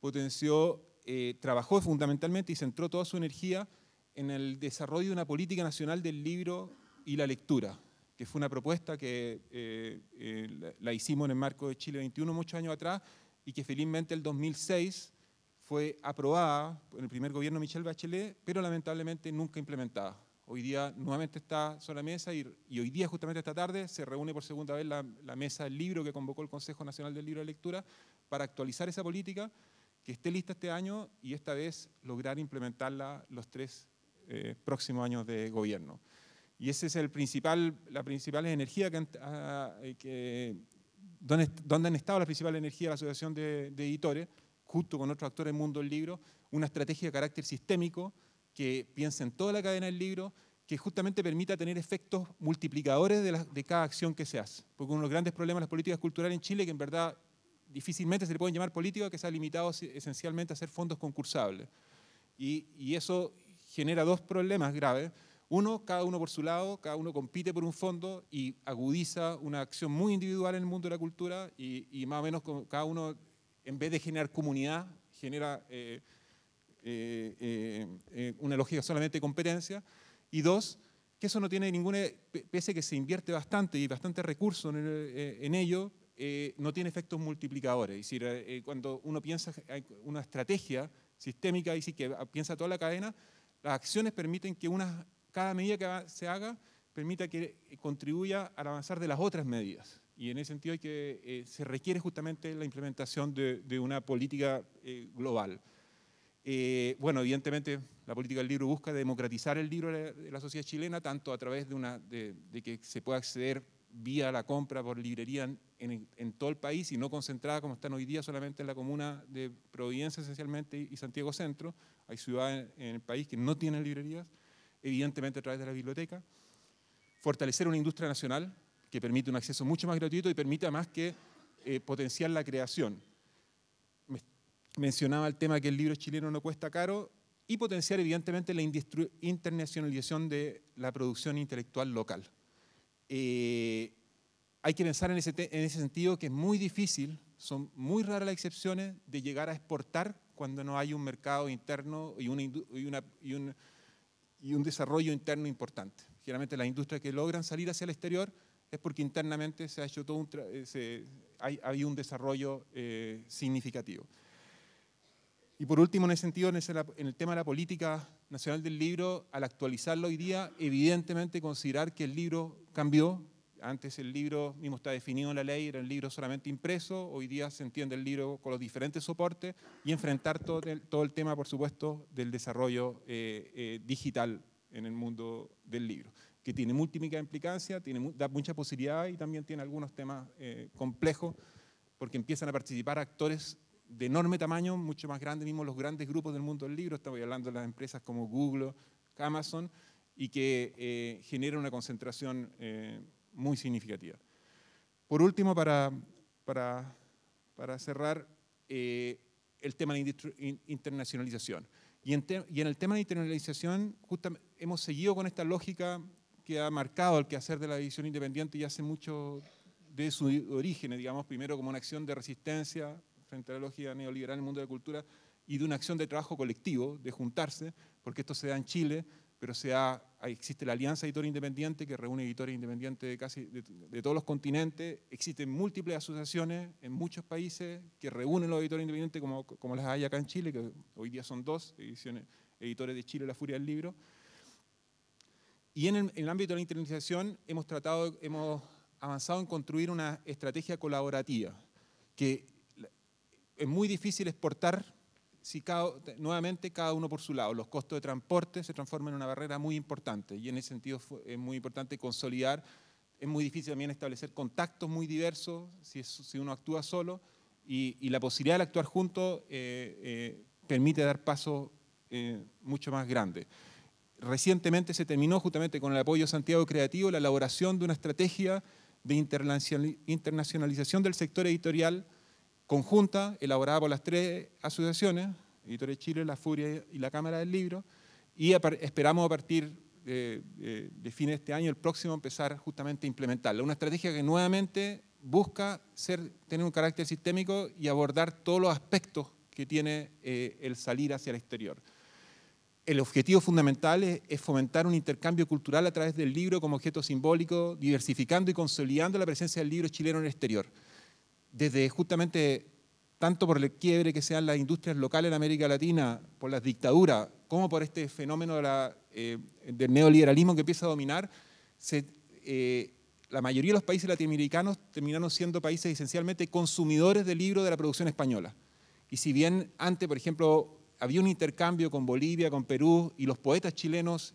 potenció, eh, trabajó fundamentalmente y centró toda su energía en el desarrollo de una política nacional del libro y la lectura, que fue una propuesta que eh, eh, la, hicimos en el marco de Chile 21 muchos años atrás y que felizmente el 2006 fue aprobada por el primer gobierno Michel Bachelet, pero lamentablemente nunca implementada. Hoy día nuevamente está sobre la mesa y, hoy día, justamente esta tarde, se reúne por segunda vez la, mesa del libro que convocó el Consejo Nacional del Libro de Lectura para actualizar esa política, que esté lista este año y esta vez lograr implementarla los tres eh, próximos años de gobierno. Y esa es el principal, la principal energía que, ah, eh, donde, donde, han estado las principales energías de la Asociación de, Editores, junto con otros actores del mundo del libro, una estrategia de carácter sistémico que piense en toda la cadena del libro, que justamente permita tener efectos multiplicadores de, de cada acción que se hace. Porque uno de los grandes problemas de las políticas culturales en Chile, que en verdad difícilmente se le pueden llamar política, que se ha limitado esencialmente a hacer fondos concursables. Y, eso genera dos problemas graves. Uno, cada uno por su lado, cada uno compite por un fondo y agudiza una acción muy individual en el mundo de la cultura y, más o menos cada uno, en vez de generar comunidad, genera... Eh, eh, eh, una lógica solamente de competencia, y dos, que eso no tiene ninguna, pese que se invierte bastante y bastante recurso en, eh, ello, no tiene efectos multiplicadores. Es decir, cuando uno piensa una estrategia sistémica y que piensa toda la cadena, las acciones permiten que cada medida que se haga permita que contribuya al avanzar de las otras medidas. Y en ese sentido que, se requiere justamente la implementación de una política global. Eh, bueno, evidentemente la política del libro busca democratizar el libro de la sociedad chilena, tanto a través de, que se pueda acceder vía la compra por librería en, todo el país y no concentrada como están hoy día solamente en la comuna de Providencia esencialmente y Santiago Centro. Hay ciudades en, el país que no tienen librerías, evidentemente a través de la biblioteca. Fortalecer una industria nacional que permite un acceso mucho más gratuito y permite más que eh, potenciar la creación mencionaba el tema que el libro chileno no cuesta caro y potenciar evidentemente la internacionalización de la producción intelectual local. Eh, hay que pensar en ese, sentido que es muy difícil, son muy raras las excepciones de llegar a exportar cuando no hay un mercado interno y, y, un, desarrollo interno importante. Generalmente las industrias que logran salir hacia el exterior es porque internamente se ha hecho todo un, eh, se, hay, un desarrollo eh, significativo. Y por último, en ese sentido, en, el tema de la política nacional del libro, al actualizarlo hoy día, evidentemente considerar que el libro cambió, antes el libro mismo está definido en la ley, era el libro solamente impreso, hoy día se entiende el libro con los diferentes soportes y enfrentar todo el, todo el tema, por supuesto, del desarrollo eh, eh, digital en el mundo del libro, que tiene múltiples implicancias, tiene, da mucha posibilidad, y también tiene algunos temas eh, complejos, porque empiezan a participar actores de enorme tamaño, mucho más grande, mismo los grandes grupos del mundo del libro, estamos hablando de las empresas como Google, Amazon, y que eh, generan una concentración eh, muy significativa. Por último, para, para, cerrar, eh, el tema de internacionalización. Y en, el tema de internacionalización, justamente, hemos seguido con esta lógica que ha marcado el quehacer de la división independiente y hace mucho de sus orígenes, digamos, primero como una acción de resistencia frente a la lógica neoliberal en el mundo de la cultura y de una acción de trabajo colectivo, de juntarse, porque esto se da en Chile, pero se existe la Alianza Editora Independiente que reúne editores independientes de, casi, de, todos los continentes, existen múltiples asociaciones en muchos países que reúnen los editores independientes como, como las hay acá en Chile, que hoy día son dos ediciones, editores de Chile, La Furia del Libro. Y en el, en el ámbito de la internacionalización hemos tratado, hemos avanzado en construir una estrategia colaborativa que es muy difícil exportar si cada, nuevamente cada uno por su lado. Los costos de transporte se transforman en una barrera muy importante y en ese sentido es muy importante consolidar. Es muy difícil también establecer contactos muy diversos si, uno actúa solo y, la posibilidad de actuar juntos eh, eh, permite dar pasos eh, mucho más grandes. Recientemente se terminó justamente con el apoyo de Santiago Creativo la elaboración de una estrategia de internacionalización del sector editorial conjunta elaborada por las tres asociaciones, Editores Chile, La Furia y la Cámara del Libro, y esperamos a partir de, de, de fin de este año, el próximo, empezar justamente a implementarla. Una estrategia que nuevamente busca ser, tener un carácter sistémico y abordar todos los aspectos que tiene eh, el salir hacia el exterior. El objetivo fundamental es, fomentar un intercambio cultural a través del libro como objeto simbólico, diversificando y consolidando la presencia del libro chileno en el exterior desde justamente tanto por el quiebre que sean las industrias locales en América Latina, por las dictaduras, como por este fenómeno de eh, del neoliberalismo que empieza a dominar, eh, la mayoría de los países latinoamericanos terminaron siendo países esencialmente consumidores del libro de la producción española. Y si bien antes, por ejemplo, había un intercambio con Bolivia, con Perú, y los poetas chilenos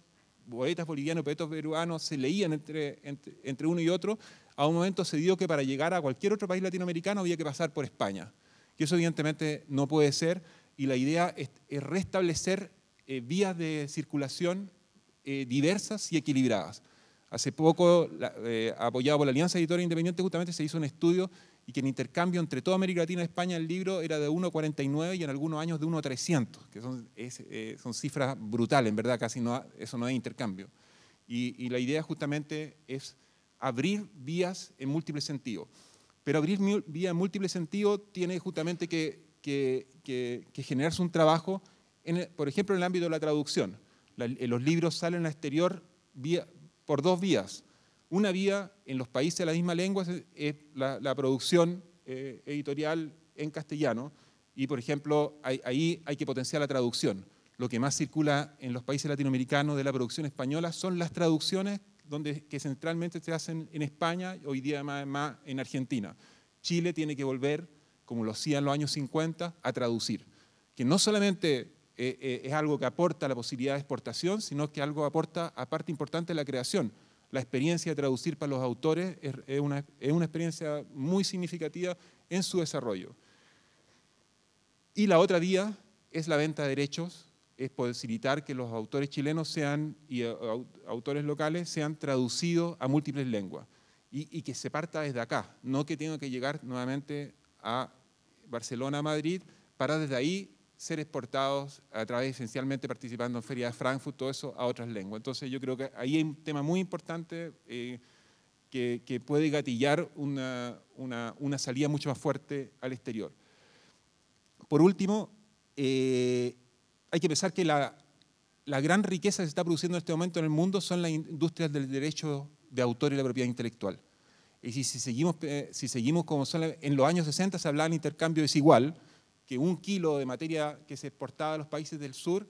poetas bolivianos, poetas peruanos se leían entre, entre, uno y otro, a un momento se dio que para llegar a cualquier otro país latinoamericano había que pasar por España. Y eso evidentemente no puede ser, y la idea es, restablecer eh, vías de circulación eh, diversas y equilibradas. Hace poco, eh, apoyado por la Alianza Editorial Independiente, justamente se hizo un estudio y que en intercambio entre toda América Latina y España el libro era de 1,49 y en algunos años de 1,300, que son, es, eh, son cifras brutales, en verdad, casi no, eso no es intercambio. Y, la idea justamente es abrir vías en múltiples sentidos. Pero abrir vías en múltiples sentidos tiene justamente que, generarse un trabajo, en por ejemplo, en el ámbito de la traducción. Eh, los libros salen al exterior vía, por dos vías una vía en los países de la misma lengua es, la, producción eh, editorial en castellano y, por ejemplo, ahí hay que potenciar la traducción. Lo que más circula en los países latinoamericanos de la producción española son las traducciones donde, que centralmente se hacen en España, y hoy día más, en Argentina. Chile tiene que volver, como lo hacía en los años 50, a traducir. Que no solamente eh, eh, es algo que aporta la posibilidad de exportación, sino que algo aporta a parte importante de la creación la experiencia de traducir para los autores es una, experiencia muy significativa en su desarrollo. Y la otra vía es la venta de derechos, es posibilitar que los autores chilenos sean, y eh, autores locales sean traducidos a múltiples lenguas y, y que se parta desde acá, no que tenga que llegar nuevamente a Barcelona, Madrid, para desde ahí ser exportados a través esencialmente participando en ferias de Frankfurt, todo eso, a otras lenguas. Entonces yo creo que ahí hay un tema muy importante eh, que, que, puede gatillar una, una, una, salida mucho más fuerte al exterior. Por último, eh, hay que pensar que la, la gran riqueza que se está produciendo en este momento en el mundo son las industrias del derecho de autor y la propiedad intelectual. Y si, si seguimos, eh, si seguimos como son en los años 60 se hablaba de intercambio desigual, que un kilo de materia que se exportaba a los países del sur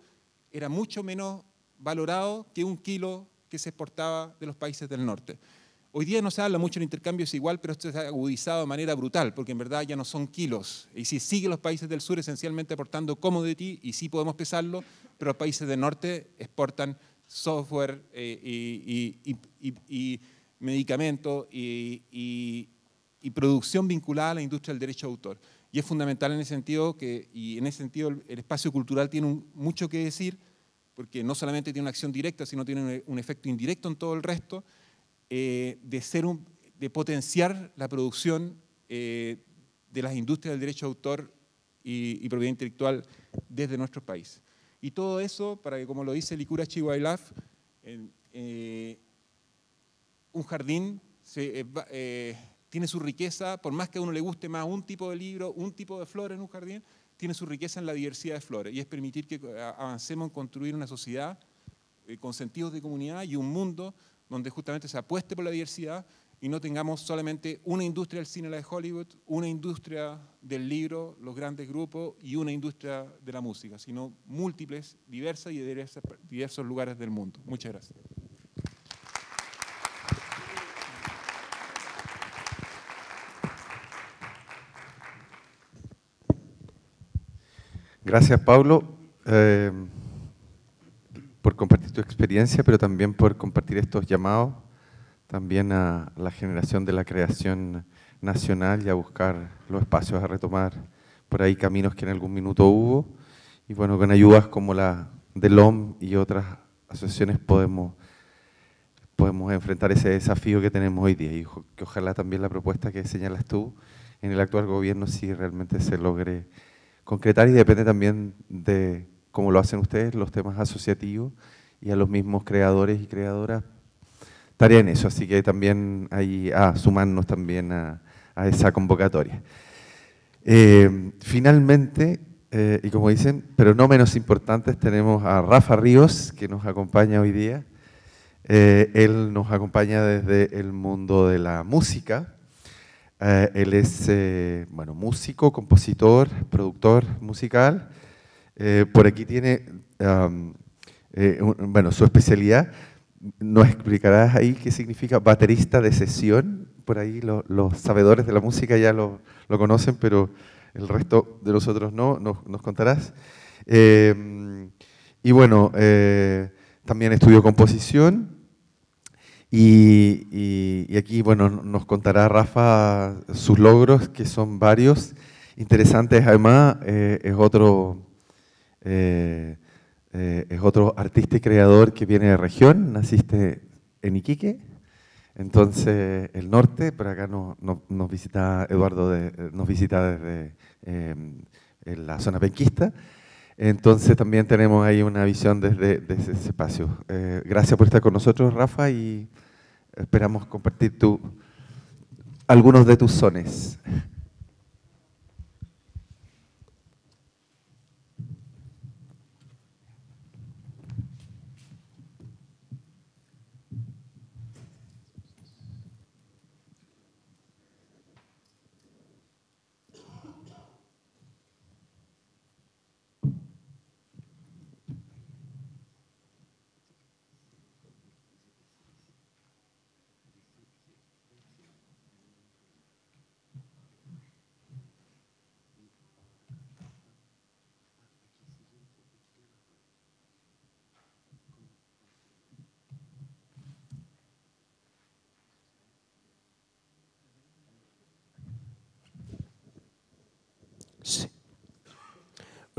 era mucho menos valorado que un kilo que se exportaba de los países del norte. Hoy día no se habla mucho del intercambio es igual, pero esto se ha agudizado de manera brutal, porque en verdad ya no son kilos. Y si sigue los países del sur esencialmente aportando commodity, y sí podemos pesarlo, pero los países del norte exportan software eh, y, y, medicamentos y producción vinculada a la industria del derecho de autor. Y es fundamental en ese sentido que, y en ese sentido el, espacio cultural tiene mucho que decir, porque no solamente tiene una acción directa, sino tiene un, efecto indirecto en todo el resto, eh, de, ser de potenciar la producción eh, de las industrias del derecho de autor y, propiedad intelectual desde nuestro país. Y todo eso para que, como lo dice Licura Chihuahua, eh, un jardín se, tiene su riqueza, por más que a uno le guste más un tipo de libro, un tipo de flores en un jardín, tiene su riqueza en la diversidad de flores y es permitir que eh, avancemos en construir una sociedad eh, con sentidos de comunidad y un mundo donde justamente se apueste por la diversidad y no tengamos solamente una industria del cine, la de Hollywood, una industria del libro, los grandes grupos y una industria de la música, sino múltiples, diversas y de diversos lugares del mundo. Muchas gracias. Gracias, Pablo, eh, por compartir tu experiencia, pero también por compartir estos llamados también a la generación de la creación nacional y a buscar los espacios a retomar por ahí caminos que en algún minuto hubo. Y bueno, con ayudas como la del OM y otras asociaciones podemos, podemos enfrentar ese desafío que tenemos hoy día. Y que ojalá también la propuesta que señalas tú en el actual gobierno sí realmente se logre concretar y depende también de cómo lo hacen ustedes, los temas asociativos y a los mismos creadores y creadoras. Tarea en eso, así que también a sumarnos también a, esa convocatoria. Eh, finalmente, eh, y como dicen, pero no menos importantes, tenemos a Rafa Ríos, que nos acompaña hoy día. Eh, él nos acompaña desde el mundo de la música, eh, él es eh, bueno, músico, compositor, productor musical. Eh, por aquí tiene, bueno, su especialidad. ¿Nos explicarás ahí qué significa baterista de sesión? Por ahí los sabedores de la música ya lo, lo, conocen, pero el resto de nosotros no, nos, nos contarás. y bueno, también estudió composición y, aquí, bueno, nos contará Rafa sus logros, que son varios, interesantes. Además, eh, es, otro, eh, eh, es otro artista y creador que viene de región. Naciste en Iquique, entonces el norte, pero acá nos visita Eduardo, de, nos visita desde la zona penquista. Entonces también tenemos ahí una visión desde, ese espacio. Eh, gracias por estar con nosotros, Rafa, y esperamos compartir algunos de tus sones.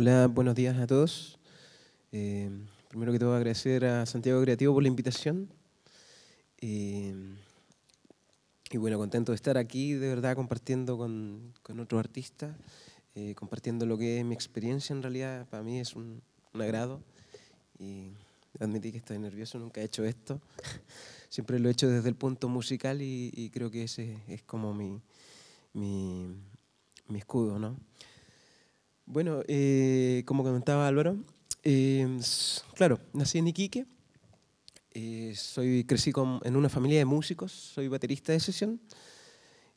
Hola, buenos días a todos. Eh, primero que todo agradecer a Santiago Creativo por la invitación. Eh, y bueno, contento de estar aquí, de verdad, compartiendo con, con artista. Eh, compartiendo lo que es mi experiencia en realidad. Para mí es un, agrado. Y admití que estoy nervioso, nunca he hecho esto. Siempre lo he hecho desde el punto musical y, creo que ese es como mi, mi, mi escudo, ¿no? Bueno, eh, como comentaba Álvaro, em, claro, nací en Iquique, eh, soy, crecí en una familia de músicos, soy baterista de sesión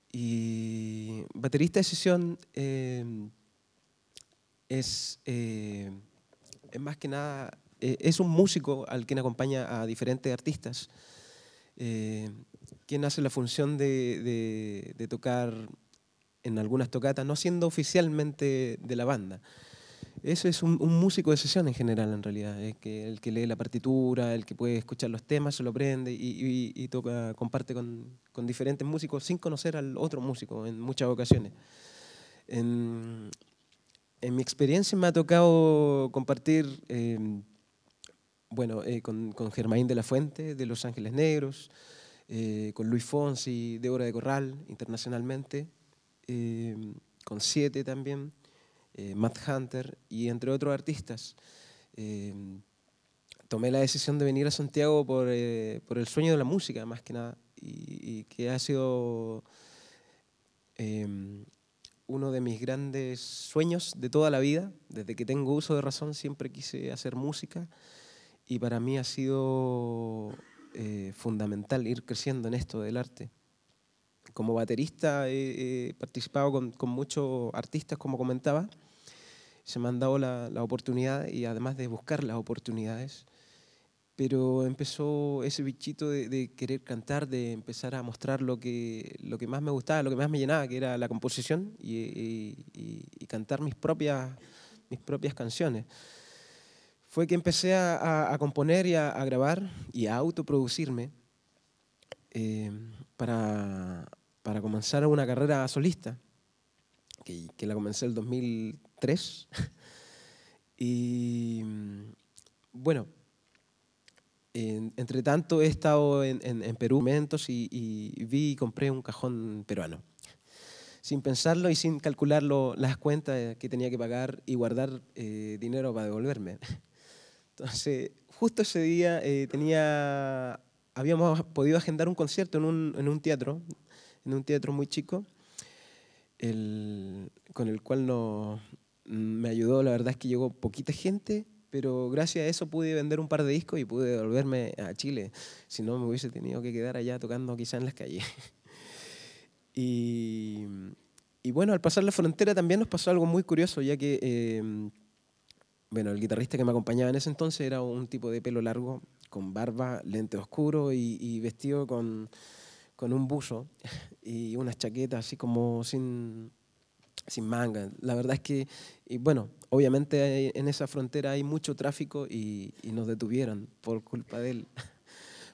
y baterista de sesión em, es, eh, es más que nada, e, es un músico al quien acompaña a diferentes artistas, quien hace la función de tocar en algunas tocatas, no siendo oficialmente de la banda. Eso es un, músico de sesión en general, en realidad. Es que el que lee la partitura, el que puede escuchar los temas, se lo aprende y, toca, comparte con, diferentes músicos sin conocer al otro músico en muchas ocasiones. En, mi experiencia me ha tocado compartir eh, bueno, eh, con, con, de la Fuente, de Los Ángeles Negros, eh, con Luis Fonsi, Débora de Corral, internacionalmente, eh, con Siete también, eh, Matt Hunter y entre otros artistas. Eh, tomé la decisión de venir a Santiago por, el sueño de la música, más que nada, y, que ha sido em, uno de mis grandes sueños de toda la vida. Desde que tengo uso de razón siempre quise hacer música y para mí ha sido fundamental ir creciendo en esto del arte como baterista he, participado con, con, muchos artistas, como comentaba. Se me han dado la, la, oportunidad y además de buscar las oportunidades. Pero empezó ese bichito de, de, querer cantar, de empezar a mostrar lo que, lo que más me gustaba, lo que más me llenaba, que era la composición y, y, cantar mis propias, mis propias canciones fue que empecé a, a, componer y a, grabar y a autoproducirme eh, para, para comenzar una carrera solista, que, la comencé el 2003. y mm, bueno, entre tanto he estado en, Perú momentos y, vi y compré un cajón peruano. Sin pensarlo y sin calcular las cuentas que tenía que pagar y guardar eh, dinero para devolverme. Entonces, justo ese día eh, tenía, habíamos podido agendar un concierto en un teatro en un teatro muy chico, con el cual no, me ayudó. La verdad es que llegó poquita gente, pero gracias a eso pude vender un par de discos y pude volverme a Chile. Si no, me hubiese tenido que quedar allá tocando quizá en las calles. y, bueno, al pasar la frontera también nos pasó algo muy curioso, ya que... Eh, bueno, el guitarrista que me acompañaba en ese entonces era un tipo de pelo largo, con barba, lente oscuro y vestido con, con un buzo y unas chaquetas así como sin, sin manga. La verdad es que, y bueno, obviamente en esa frontera hay mucho tráfico y, nos detuvieron por culpa de él.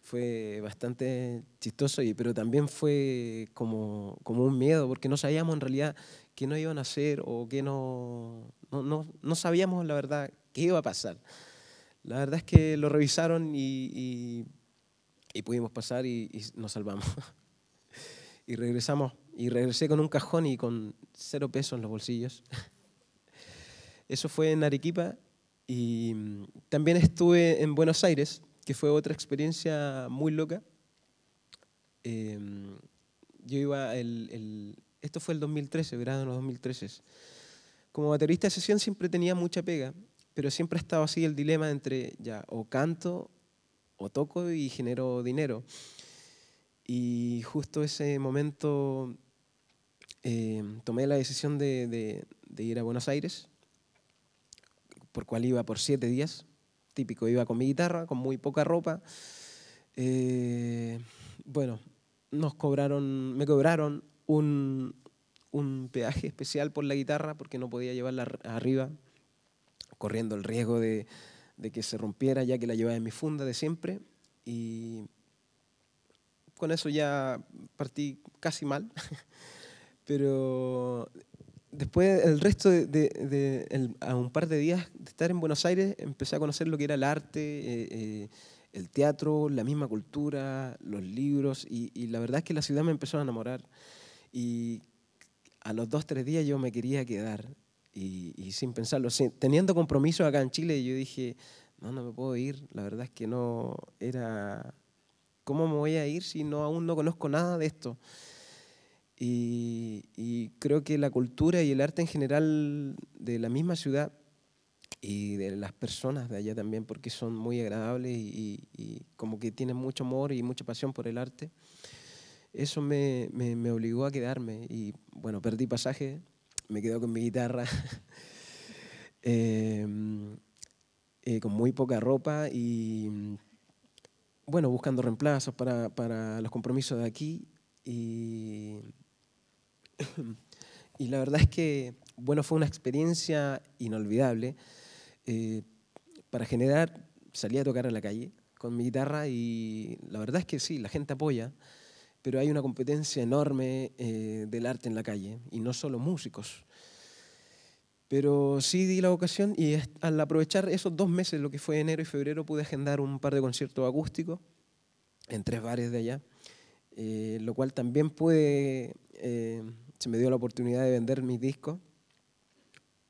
fue bastante chistoso, y, pero también fue como, como un miedo, porque no sabíamos en realidad qué nos iban a hacer o qué no, no, no, no sabíamos la verdad qué iba a pasar. La verdad es que lo revisaron y, y y pudimos pasar y, nos salvamos. y regresamos. Y regresé con un cajón y con cero pesos en los bolsillos. Eso fue en Arequipa. Y mm, también estuve en Buenos Aires, que fue otra experiencia muy loca. Em, yo iba, el, esto fue el 2013, verano 2013. Como baterista de sesión siempre tenía mucha pega, pero siempre ha estado así el dilema entre ya o canto o toco y genero dinero. Y justo ese momento em, tomé la decisión de, ir a Buenos Aires, por cual iba por siete días, típico, iba con mi guitarra, con muy poca ropa. Eh, bueno, nos cobraron, me cobraron un, peaje especial por la guitarra porque no podía llevarla arriba, corriendo el riesgo de, de que se rompiera ya que la llevaba en mi funda de siempre y con eso ya partí casi mal, pero después el resto de, un par de días de estar en Buenos Aires empecé a conocer lo que era el arte, eh, eh, el teatro, la misma cultura, los libros y, y la verdad es que la ciudad me empezó a enamorar y a los dos, tres días yo me quería quedar. Y, sin pensarlo, teniendo compromisos acá en Chile, yo dije, no, no me puedo ir. La verdad es que no era, ¿cómo me voy a ir si no, aún no conozco nada de esto? Y, creo que la cultura y el arte en general de la misma ciudad y de las personas de allá también, porque son muy agradables y, como que tienen mucho amor y mucha pasión por el arte. Eso me, me, me obligó a quedarme y bueno, perdí pasaje me quedo con mi guitarra, em, eh, con muy poca ropa y, bueno, buscando reemplazos para, los compromisos de aquí. Y, la verdad es que, bueno, fue una experiencia inolvidable. Eh, para generar, salí a tocar en la calle con mi guitarra y la verdad es que sí, la gente apoya pero hay una competencia enorme eh, del arte en la calle, y no solo músicos. Pero sí di la ocasión y al aprovechar esos dos meses, lo que fue enero y febrero, pude agendar un par de conciertos acústicos en tres bares de allá, eh, lo cual también pude, eh, se me dio la oportunidad de vender mis discos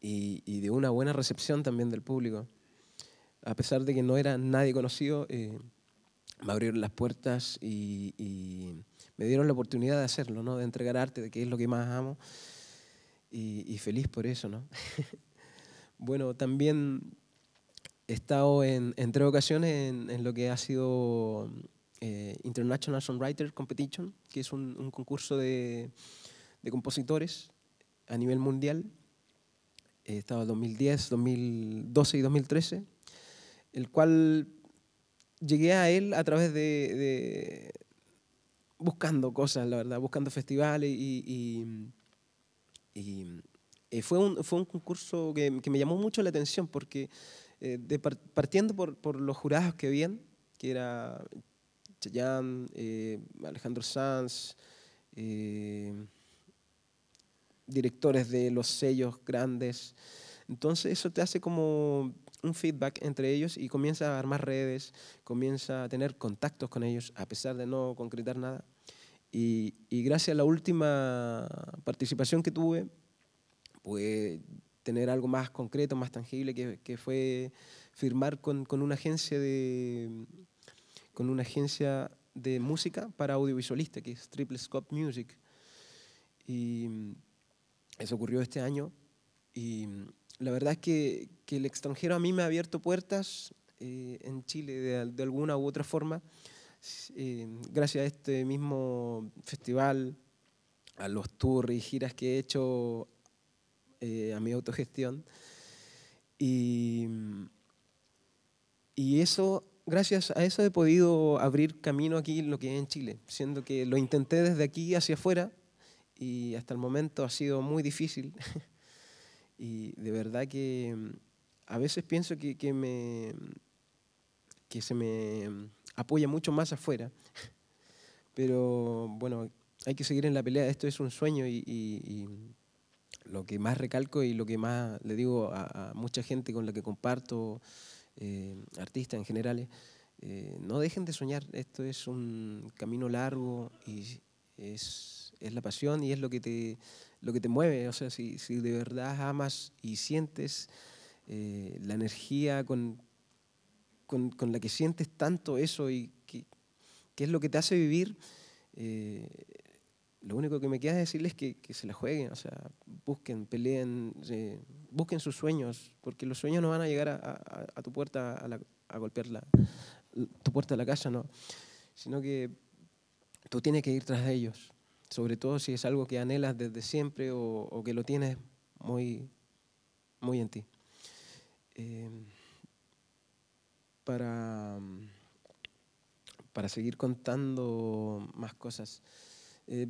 y, de una buena recepción también del público. A pesar de que no era nadie conocido, me abrieron las puertas y, me dieron la oportunidad de hacerlo, ¿no? de entregar arte, de que es lo que más amo, y, feliz por eso. ¿no? bueno, también he estado en, tres ocasiones en, lo que ha sido eh, International Songwriter Competition, que es un, concurso de, compositores a nivel mundial. He estado en 2010, 2012 y 2013, el cual llegué a él a través de buscando cosas, la verdad, buscando festivales y, eh, fue, un, fue un concurso que, me llamó mucho la atención porque eh, partiendo por, por, los jurados que habían, que era Chayanne, eh, Alejandro Sanz, directores de los sellos grandes, entonces eso te hace como un feedback entre ellos y comienza a armar redes, comienza a tener contactos con ellos, a pesar de no concretar nada. Y, gracias a la última participación que tuve, pude tener algo más concreto, más tangible, que, fue firmar con, con, una agencia de, con una agencia de música para audiovisualista, que es Triple Scope Music. Y eso ocurrió este año. Y la verdad es que, que el extranjero a mí me ha abierto puertas eh, en Chile de, de alguna u otra forma gracias a este mismo festival, a los tours y giras que he hecho, eh, a mi autogestión. Y, y eso, gracias a eso he podido abrir camino aquí, lo que es en Chile, siendo que lo intenté desde aquí hacia afuera y hasta el momento ha sido muy difícil. y de verdad que mm, a veces pienso que, que, me, que se me apoya mucho más afuera. Pero bueno, hay que seguir en la pelea. Esto es un sueño y, lo que más recalco y lo que más le digo a, mucha gente con la que comparto, eh, artistas en general, eh, no dejen de soñar. Esto es un camino largo y es, la pasión y es lo que te, lo que te mueve. O sea, si, de verdad amas y sientes eh, la energía con con, la que sientes tanto eso y que, es lo que te hace vivir, eh, lo único que me queda es decirles que, se la jueguen, o sea, busquen, peleen, eh, busquen sus sueños, porque los sueños no van a llegar a, tu puerta a, golpear la, tu puerta de la casa, no, sino que tú tienes que ir tras de ellos, sobre todo si es algo que anhelas desde siempre o, que lo tienes muy, muy en ti. Eh, para, para seguir contando más cosas. Eh,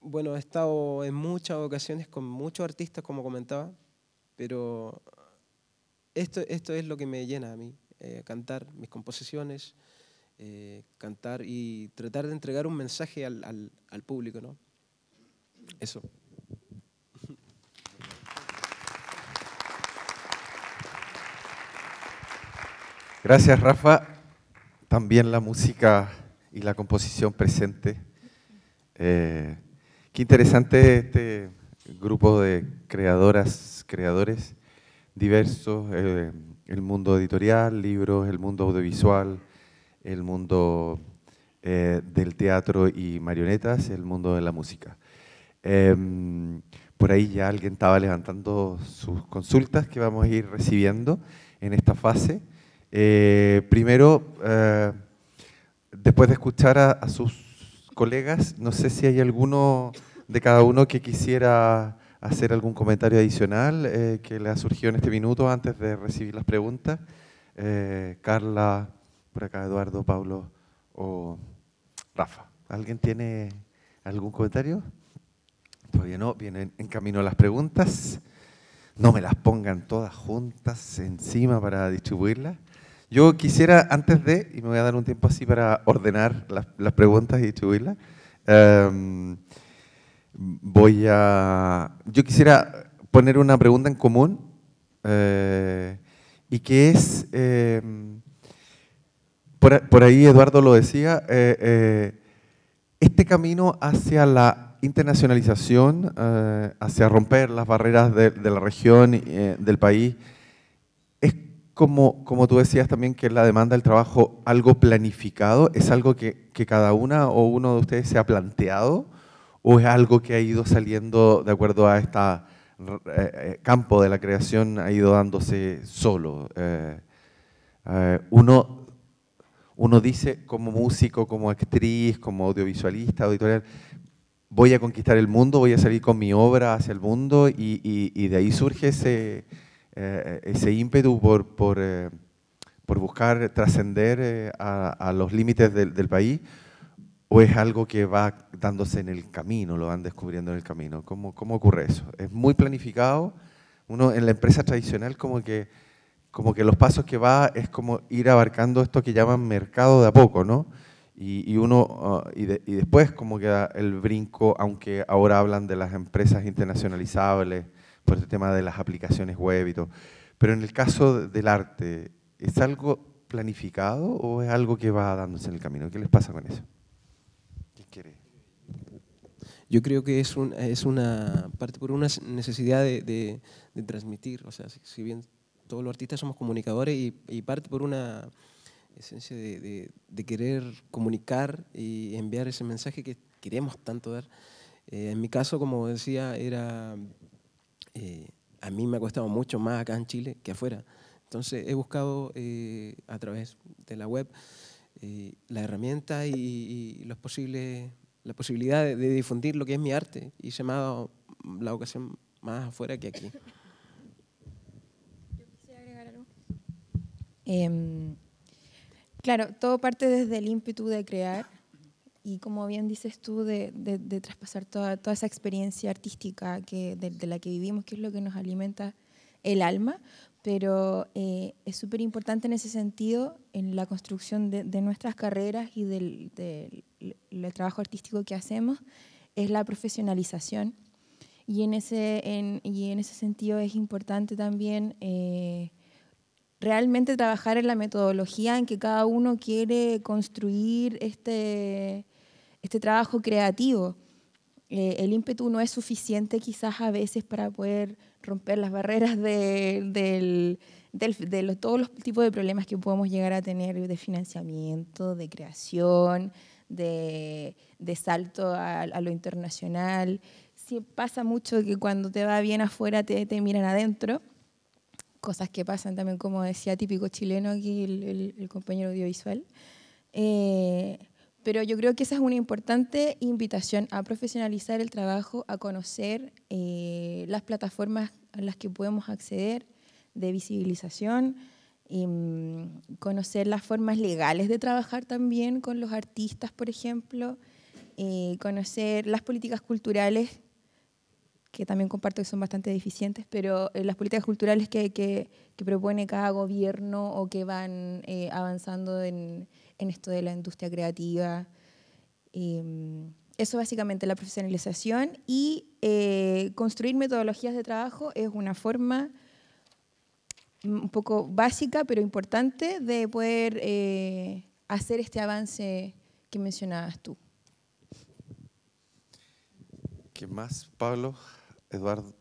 bueno, he estado en muchas ocasiones con muchos artistas, como comentaba, pero esto, esto es lo que me llena a mí, eh, cantar mis composiciones, eh, cantar y tratar de entregar un mensaje al, al, al público, ¿no? Eso. Gracias, Rafa. También la música y la composición presente. Eh, qué interesante este grupo de creadoras, creadores diversos, eh, el mundo editorial, libros, el mundo audiovisual, el mundo eh, del teatro y marionetas, el mundo de la música. Em, por ahí ya alguien estaba levantando sus consultas que vamos a ir recibiendo en esta fase. Eh, primero, eh, después de escuchar a, sus colegas, no sé si hay alguno de cada uno que quisiera hacer algún comentario adicional eh, que le ha surgido en este minuto antes de recibir las preguntas. Carla, por acá Eduardo, Pablo o Rafa. ¿Alguien tiene algún comentario? Todavía no, vienen en camino las preguntas. No me las pongan todas juntas encima para distribuirlas. Yo quisiera, antes de, y me voy a dar un tiempo así para ordenar las, preguntas y distribuirlas, em, voy a... Yo quisiera poner una pregunta en común, eh, y que es... Em, por, ahí Eduardo lo decía, eh, eh, este camino hacia la internacionalización, hacia romper las barreras de, la región, y del país, como, como tú decías también que la demanda del trabajo algo planificado, ¿es algo que, que, cada una o uno de ustedes se ha planteado o es algo que ha ido saliendo de acuerdo a este campo de la creación, ha ido dándose solo? Eh, uno, uno dice como músico, como actriz, como audiovisualista, auditorial, voy a conquistar el mundo, voy a salir con mi obra hacia el mundo y, y, y de ahí surge ese eh, ese ímpetu por, por, eh, por buscar trascender eh, a, los límites del, país o es algo que va dándose en el camino, lo van descubriendo en el camino? ¿Cómo, cómo ocurre eso? ¿Es muy planificado? Uno en la empresa tradicional como que, como que los pasos que va es como ir abarcando esto que llaman mercado de a poco, ¿no? y, uno ah, y, después como que el brinco, aunque ahora hablan de las empresas internacionalizables, por este tema de las aplicaciones web y todo. Pero en el caso del arte, ¿es algo planificado o es algo que va dándose en el camino? ¿Qué les pasa con eso? ¿Qué quiere? Yo creo que es, un, es una parte por una necesidad de, de, transmitir, o sea, si, bien todos los artistas somos comunicadores y, parte por una esencia de, de, querer comunicar y enviar ese mensaje que queremos tanto dar. Eh, en mi caso, como decía, era eh, a mí me ha costado mucho más acá en Chile que afuera. Entonces he buscado eh, a través de la web eh, la herramienta y, los posibles, la posibilidad de, difundir lo que es mi arte y se me ha dado la ocasión más afuera que aquí. Yo agregar algo. Em, claro, todo parte desde el ímpetu de crear y como bien dices tú, de, de, traspasar toda, toda, esa experiencia artística que, de, la que vivimos, que es lo que nos alimenta el alma, pero eh, es súper importante en ese sentido, en la construcción de, nuestras carreras y del, del, trabajo artístico que hacemos, es la profesionalización. Y en ese, en, y en ese sentido es importante también... Eh, realmente trabajar en la metodología en que cada uno quiere construir este, este trabajo creativo. Eh, el ímpetu no es suficiente quizás a veces para poder romper las barreras de, los, todos los tipos de problemas que podemos llegar a tener de financiamiento, de creación, de, salto a, lo internacional. si pasa mucho que cuando te va bien afuera te, miran adentro cosas que pasan también, como decía típico chileno aquí el, compañero audiovisual. Eh, pero yo creo que esa es una importante invitación a profesionalizar el trabajo, a conocer eh, las plataformas a las que podemos acceder de visibilización, em, conocer las formas legales de trabajar también con los artistas, por ejemplo, eh, conocer las políticas culturales, que también comparto que son bastante deficientes, pero eh, las políticas culturales que, propone cada gobierno o que van avanzando en, en esto de la industria creativa. Em, eso básicamente, la profesionalización y eh, construir metodologías de trabajo es una forma un poco básica, pero importante, de poder eh, hacer este avance que mencionabas tú. ¿Qué más, Pablo? Eduardo,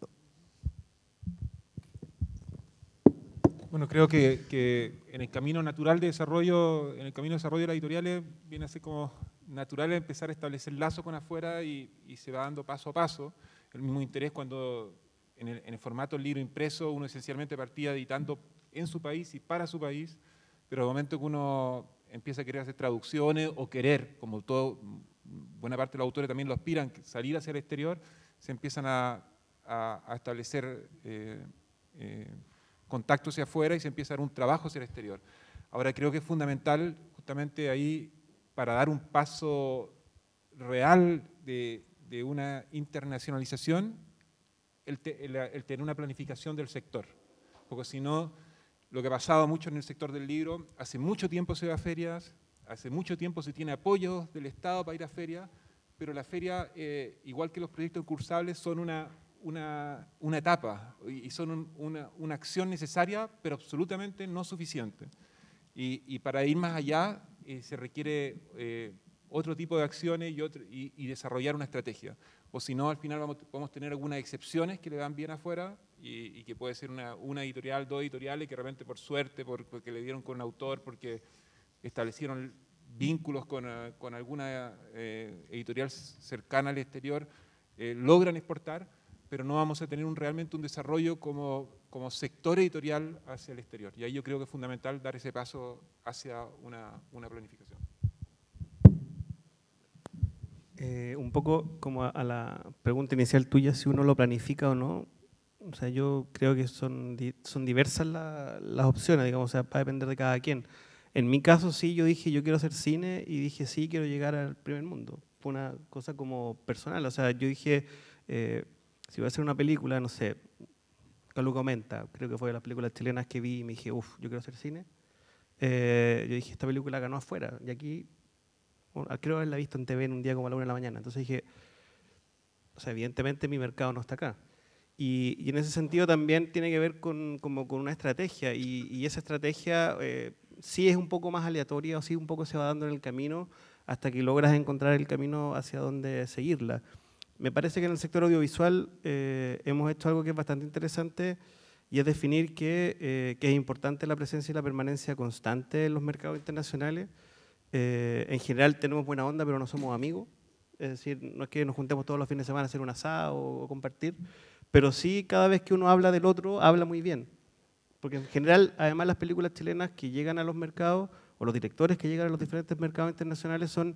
Bueno, creo que, en el camino natural de desarrollo, en el camino de desarrollo de las editoriales, viene a ser como natural empezar a establecer lazo con afuera y, se va dando paso a paso. El mismo interés cuando en el, formato libro impreso uno esencialmente partía editando en su país y para su país, pero al momento que uno empieza a querer hacer traducciones o querer, como buena parte de los autores también lo aspiran, salir hacia el exterior, se empiezan a, establecer... Eh, eh, contacto hacia afuera y se empieza a dar un trabajo hacia el exterior. Ahora creo que es fundamental justamente ahí para dar un paso real de, una internacionalización, el, tener una planificación del sector. Porque si no, lo que ha pasado mucho en el sector del libro, hace mucho tiempo se va a ferias, hace mucho tiempo se tiene apoyo del Estado para ir a ferias, pero la feria, eh, igual que los proyectos cursables, son una una, una etapa y son una, una, acción necesaria, pero absolutamente no suficiente. Y, y para ir más allá eh, se requiere eh, otro tipo de acciones y, y, desarrollar una estrategia. O si no, al final vamos, podemos tener algunas excepciones que le van bien afuera y, que puede ser una, una editorial, dos editoriales que realmente por suerte, porque le dieron con un autor, porque establecieron vínculos con, eh, con alguna editorial cercana al exterior, logran exportar, pero no vamos a tener un, realmente un desarrollo como, como sector editorial hacia el exterior. Y ahí yo creo que es fundamental dar ese paso hacia una, una planificación. Eh, un poco como a, la pregunta inicial tuya, si uno lo planifica o no, o sea, yo creo que son, son diversas las opciones, digamos, o sea, para depender de cada quien. En mi caso sí, yo dije yo quiero hacer cine y dije sí, quiero llegar al primer mundo. Fue una cosa como personal, o sea, yo dije... Eh, si voy a hacer una película, no sé, Calu comenta, creo que fue de las películas chilenas que vi y me dije, uff, yo quiero hacer cine. Eh, yo dije, esta película ganó afuera. Y aquí, creo haberla visto en TV en un día como a la una de la mañana. Entonces dije, o sea, evidentemente mi mercado no está acá. Y, en ese sentido también tiene que ver con, una estrategia. Y, esa estrategia eh, sí es un poco más aleatoria o sí un poco se va dando en el camino hasta que logras encontrar el camino hacia dónde seguirla. Me parece que en el sector audiovisual eh, hemos hecho algo que es bastante interesante y es definir eh, que, es importante la presencia y la permanencia constante en los mercados internacionales. Eh, en general tenemos buena onda, pero no somos amigos. Es decir, no es que nos juntemos todos los fines de semana a hacer un asado o compartir, pero sí cada vez que uno habla del otro, habla muy bien. Porque en general, además, las películas chilenas que llegan a los mercados, o los directores que llegan a los diferentes mercados internacionales, son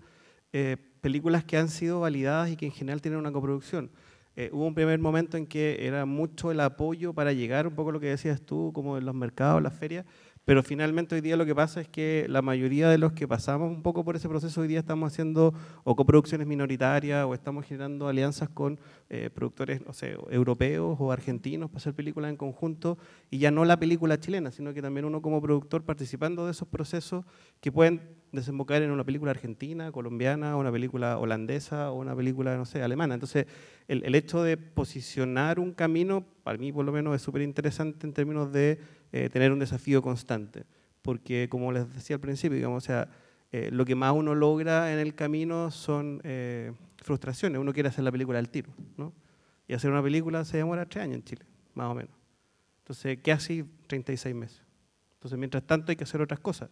películas que han sido validadas y que en general tienen una coproducción. Eh, hubo un primer momento en que era mucho el apoyo para llegar, un poco lo que decías tú, como en los mercados, las ferias, pero finalmente hoy día lo que pasa es que la mayoría de los que pasamos un poco por ese proceso hoy día estamos haciendo o coproducciones minoritarias o estamos generando alianzas con eh, productores no sé, europeos o argentinos para hacer películas en conjunto y ya no la película chilena, sino que también uno como productor participando de esos procesos que pueden desembocar en una película argentina, colombiana, una película holandesa o una película, no sé, alemana. Entonces, el, hecho de posicionar un camino, para mí por lo menos es súper interesante en términos de eh, tener un desafío constante. Porque, como les decía al principio, digamos, o sea, eh, lo que más uno logra en el camino son eh, frustraciones. Uno quiere hacer la película al tiro, ¿no? Y hacer una película se demora tres años en Chile, más o menos. Entonces, ¿qué hace 36 meses? Entonces, mientras tanto hay que hacer otras cosas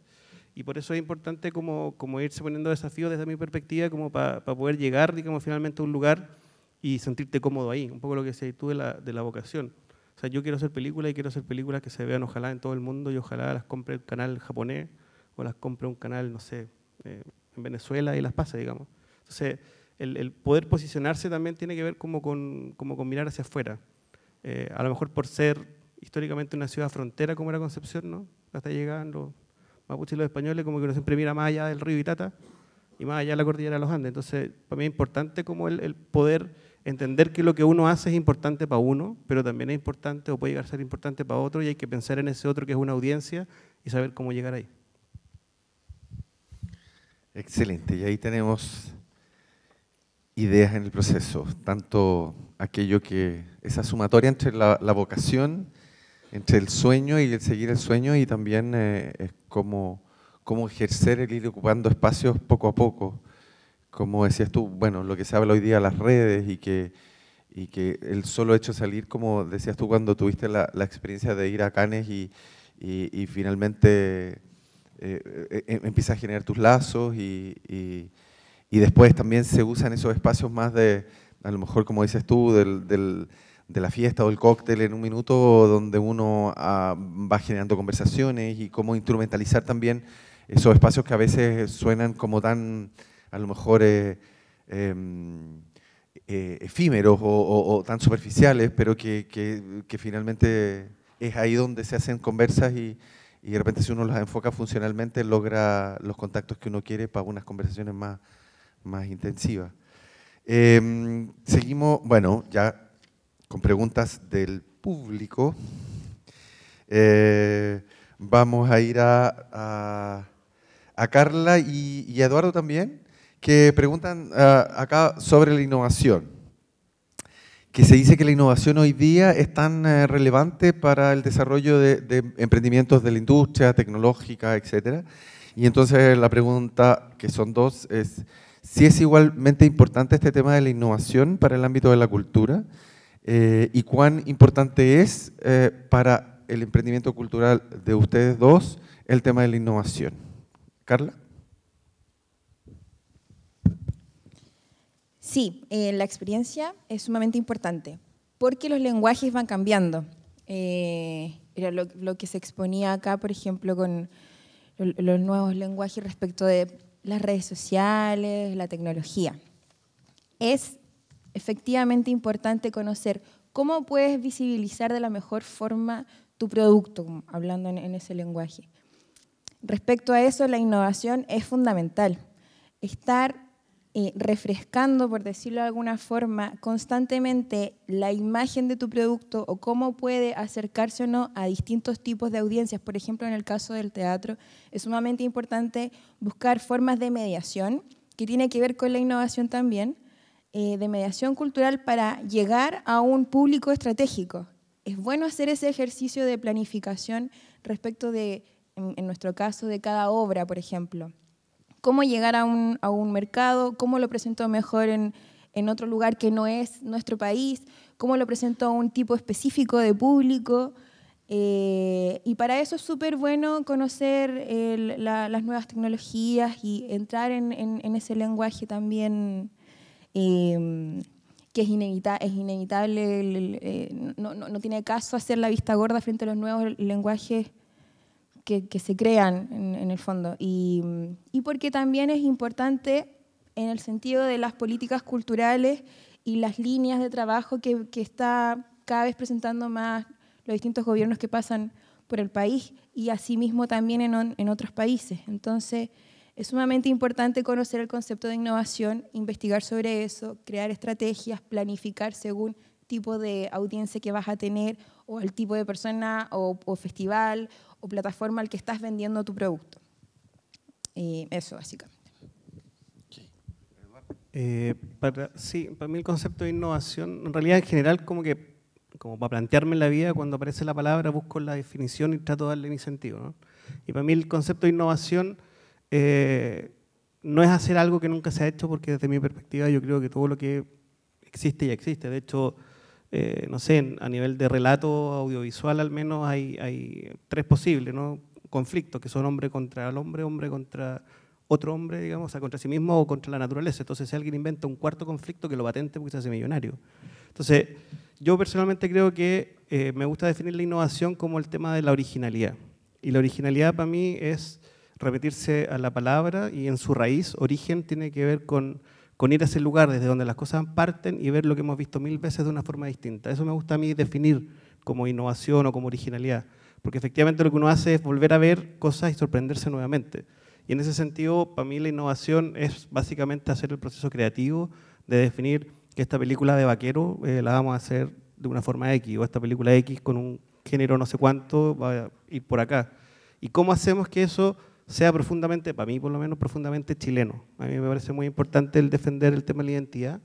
y por eso es importante como, como irse poniendo desafíos desde mi perspectiva, como para poder llegar, digamos, finalmente a un lugar y sentirte cómodo ahí, un poco lo que decías tú de la, de la vocación. O sea, yo quiero hacer películas y quiero hacer películas que se vean ojalá en todo el mundo y ojalá las compre un canal japonés o las compre un canal, no sé, eh, en Venezuela y las pase, digamos. Entonces, el, el, poder posicionarse también tiene que ver como con, como con mirar hacia afuera. Eh, a lo mejor por ser históricamente una ciudad frontera como era Concepción, ¿no? Hasta llegando más y los españoles como que uno siempre mira más allá del río Itata y más allá de la cordillera de los Andes. Entonces, para mí es importante como el, poder entender que lo que uno hace es importante para uno, pero también es importante o puede llegar a ser importante para otro y hay que pensar en ese otro que es una audiencia y saber cómo llegar ahí. Excelente, y ahí tenemos ideas en el proceso, tanto aquello que, esa sumatoria entre la vocación entre el sueño y el seguir el sueño y también eh, es como, como ejercer el ir ocupando espacios poco a poco. Como decías tú, bueno, lo que se habla hoy día las redes y que, y que el solo hecho de salir, como decías tú cuando tuviste la, la experiencia de ir a Canes y, y, finalmente eh, eh, eh em, empiezas a generar tus lazos y, después también se usan esos espacios más de, a lo mejor como dices tú, del de la fiesta o el cóctel en un minuto donde uno ah, va generando conversaciones y cómo instrumentalizar también esos espacios que a veces suenan como tan, a lo mejor, eh, em, eh, efímeros o, tan superficiales, pero que, finalmente es ahí donde se hacen conversas y, de repente si uno las enfoca funcionalmente logra los contactos que uno quiere para unas conversaciones más, más intensivas. Em, seguimos, bueno, ya con preguntas del público. Eh, vamos a ir a, Carla y, Eduardo también, que preguntan ah, acá sobre la innovación, que se dice que la innovación hoy día es tan eh, relevante para el desarrollo de, emprendimientos de la industria tecnológica, etc. Y entonces la pregunta, que son dos, es si es igualmente importante este tema de la innovación para el ámbito de la cultura eh, y cuán importante es eh, para el emprendimiento cultural de ustedes dos el tema de la innovación. Carla. Sí, eh, la experiencia es sumamente importante porque los lenguajes van cambiando. era lo, lo, que se exponía acá, por ejemplo, con los nuevos lenguajes respecto de las redes sociales, la tecnología. Es efectivamente importante conocer cómo puedes visibilizar de la mejor forma tu producto, hablando en, ese lenguaje. Respecto a eso, la innovación es fundamental. Estar eh, refrescando, por decirlo de alguna forma, constantemente la imagen de tu producto o cómo puede acercarse o no a distintos tipos de audiencias. Por ejemplo, en el caso del teatro, es sumamente importante buscar formas de mediación, que tiene que ver con la innovación también, eh, de mediación cultural para llegar a un público estratégico. Es bueno hacer ese ejercicio de planificación respecto de, en, nuestro caso, de cada obra, por ejemplo. Cómo llegar a un, mercado, cómo lo presento mejor en, otro lugar que no es nuestro país, cómo lo presento a un tipo específico de público. Eh, y para eso es súper bueno conocer eh, las nuevas tecnologías y entrar en ese lenguaje también Mm, que es, es inevitable, eh, no, tiene caso hacer la vista gorda frente a los nuevos lenguajes que, que se crean en, el fondo. Y, mm, y porque también es importante en el sentido de las políticas culturales y las líneas de trabajo que, que está cada vez presentando más los distintos gobiernos que pasan por el país y asimismo también en, en otros países. Entonces, es sumamente importante conocer el concepto de innovación, investigar sobre eso, crear estrategias, planificar según tipo de audiencia que vas a tener o el tipo de persona o, festival o plataforma al que estás vendiendo tu producto. eso, básicamente. Eh, sí, para mí el concepto de innovación, en realidad en general como que, como para plantearme en la vida, cuando aparece la palabra busco la definición y trato de darle mi sentido. ¿no? Y para mí el concepto de innovación eh, no es hacer algo que nunca se ha hecho, porque desde mi perspectiva yo creo que todo lo que existe ya existe. De hecho, eh, no sé, a nivel de relato audiovisual al menos hay, tres posibles ¿no? conflictos, que son hombre contra el hombre, hombre contra otro hombre, digamos, o sea, contra sí mismo o contra la naturaleza. Entonces, si alguien inventa un cuarto conflicto, que lo patente porque se hace millonario. Entonces, yo personalmente creo que eh, me gusta definir la innovación como el tema de la originalidad. Y la originalidad para mí es repetirse a la palabra y en su raíz, origen, tiene que ver con, con ir a ese lugar desde donde las cosas parten y ver lo que hemos visto mil veces de una forma distinta. Eso me gusta a mí definir como innovación o como originalidad, porque efectivamente lo que uno hace es volver a ver cosas y sorprenderse nuevamente. Y en ese sentido, para mí la innovación es básicamente hacer el proceso creativo de definir que esta película de vaquero eh, la vamos a hacer de una forma X, o esta película X con un género no sé cuánto va a ir por acá. ¿Y cómo hacemos que eso sea profundamente, para mí por lo menos, profundamente chileno. A mí me parece muy importante el defender el tema de la identidad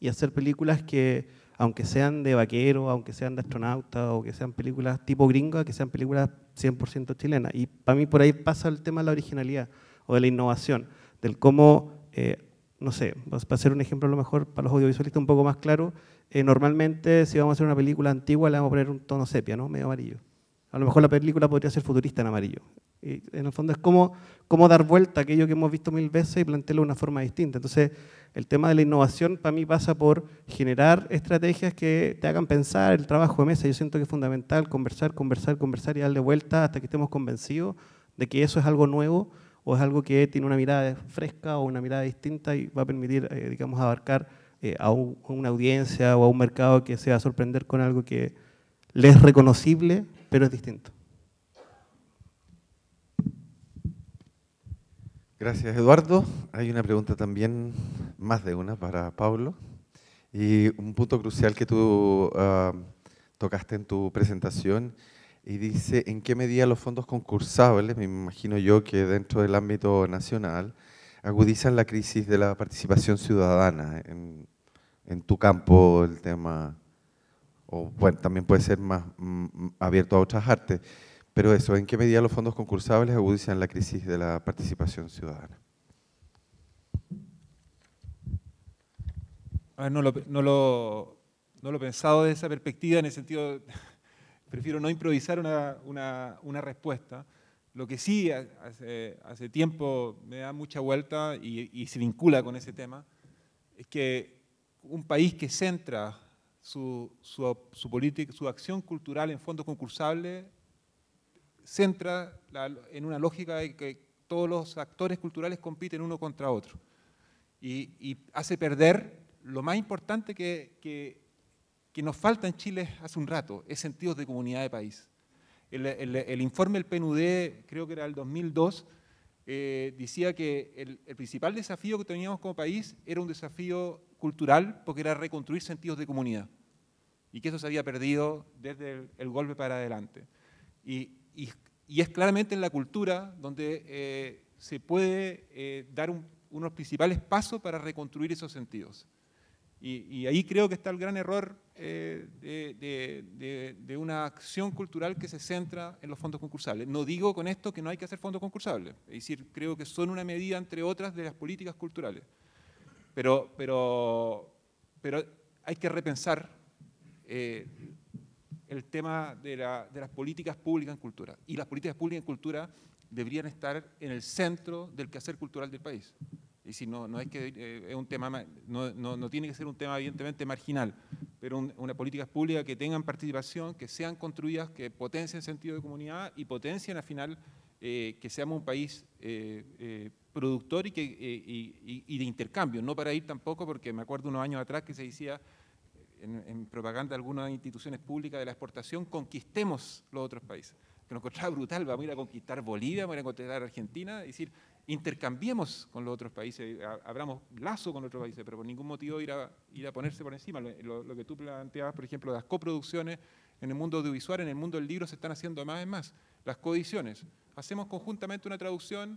y hacer películas que, aunque sean de vaquero, aunque sean de astronauta o que sean películas tipo gringo que sean películas 100% chilenas. Y para mí por ahí pasa el tema de la originalidad o de la innovación, del cómo, eh, no sé, pues, para hacer un ejemplo a lo mejor para los audiovisualistas un poco más claro, eh, normalmente si vamos a hacer una película antigua le vamos a poner un tono sepia, ¿no? medio amarillo a lo mejor la película podría ser futurista en amarillo. en el fondo es cómo, dar vuelta a aquello que hemos visto mil veces y plantearlo de una forma distinta. Entonces, el tema de la innovación para mí pasa por generar estrategias que te hagan pensar el trabajo de mesa. Yo siento que es fundamental conversar, conversar, conversar y darle vuelta hasta que estemos convencidos de que eso es algo nuevo o es algo que tiene una mirada fresca o una mirada distinta y va a permitir, eh, digamos, abarcar eh, a, a una audiencia o a un mercado que se va a sorprender con algo que le es reconocible pero es distinto. Gracias, Eduardo. Hay una pregunta también, más de una, para Pablo. Y un punto crucial que tú ah, tocaste en tu presentación y dice en qué medida los fondos concursables, me imagino yo que dentro del ámbito nacional, agudizan la crisis de la participación ciudadana. en tu campo el tema o bueno, también puede ser más mm, abierto a otras artes, pero eso, ¿en qué medida los fondos concursables agudizan la crisis de la participación ciudadana? no, lo, he pensado desde esa perspectiva, en el sentido, prefiero no improvisar una, respuesta. Lo que sí hace, tiempo me da mucha vuelta y, y se vincula con ese tema, es que un país que centra su, política, su acción cultural en fondos concursables centra en una lógica de que todos los actores culturales compiten uno contra otro y, hace perder lo más importante que, nos falta en Chile hace un rato, es sentidos de comunidad de país. El, el, el informe del PNUD, creo que era el 2002, eh, decía que el, principal desafío que teníamos como país era un desafío cultural porque era reconstruir sentidos de comunidad y que eso se había perdido desde el, golpe para adelante. Y, es claramente en la cultura donde eh, se puede eh, dar unos principales pasos para reconstruir esos sentidos. Y, ahí creo que está el gran error eh, de, una acción cultural que se centra en los fondos concursables. No digo con esto que no hay que hacer fondos concursables, es decir, creo que son una medida, entre otras, de las políticas culturales. Pero, hay que repensar eh, el tema de, las políticas públicas en cultura. Y las políticas públicas en cultura deberían estar en el centro del quehacer cultural del país y si no, no que, eh, es un tema, no, tiene que ser un tema evidentemente marginal, pero una política pública que tengan participación, que sean construidas, que potencien sentido de comunidad y potencien al final eh, que seamos un país eh, productor y, que, de intercambio, no para ir tampoco, porque me acuerdo unos años atrás que se decía en, propaganda de algunas instituciones públicas de la exportación, conquistemos los otros países que nos costaba brutal, vamos a ir a conquistar Bolivia, vamos a ir a conquistar Argentina, es decir, intercambiemos con los otros países, eh, abramos lazo con otros países, pero por ningún motivo ir a, ir a ponerse por encima. Lo, que tú planteabas, por ejemplo, las coproducciones en el mundo audiovisual, en el mundo del libro, se están haciendo más y más. Las coediciones. Hacemos conjuntamente una traducción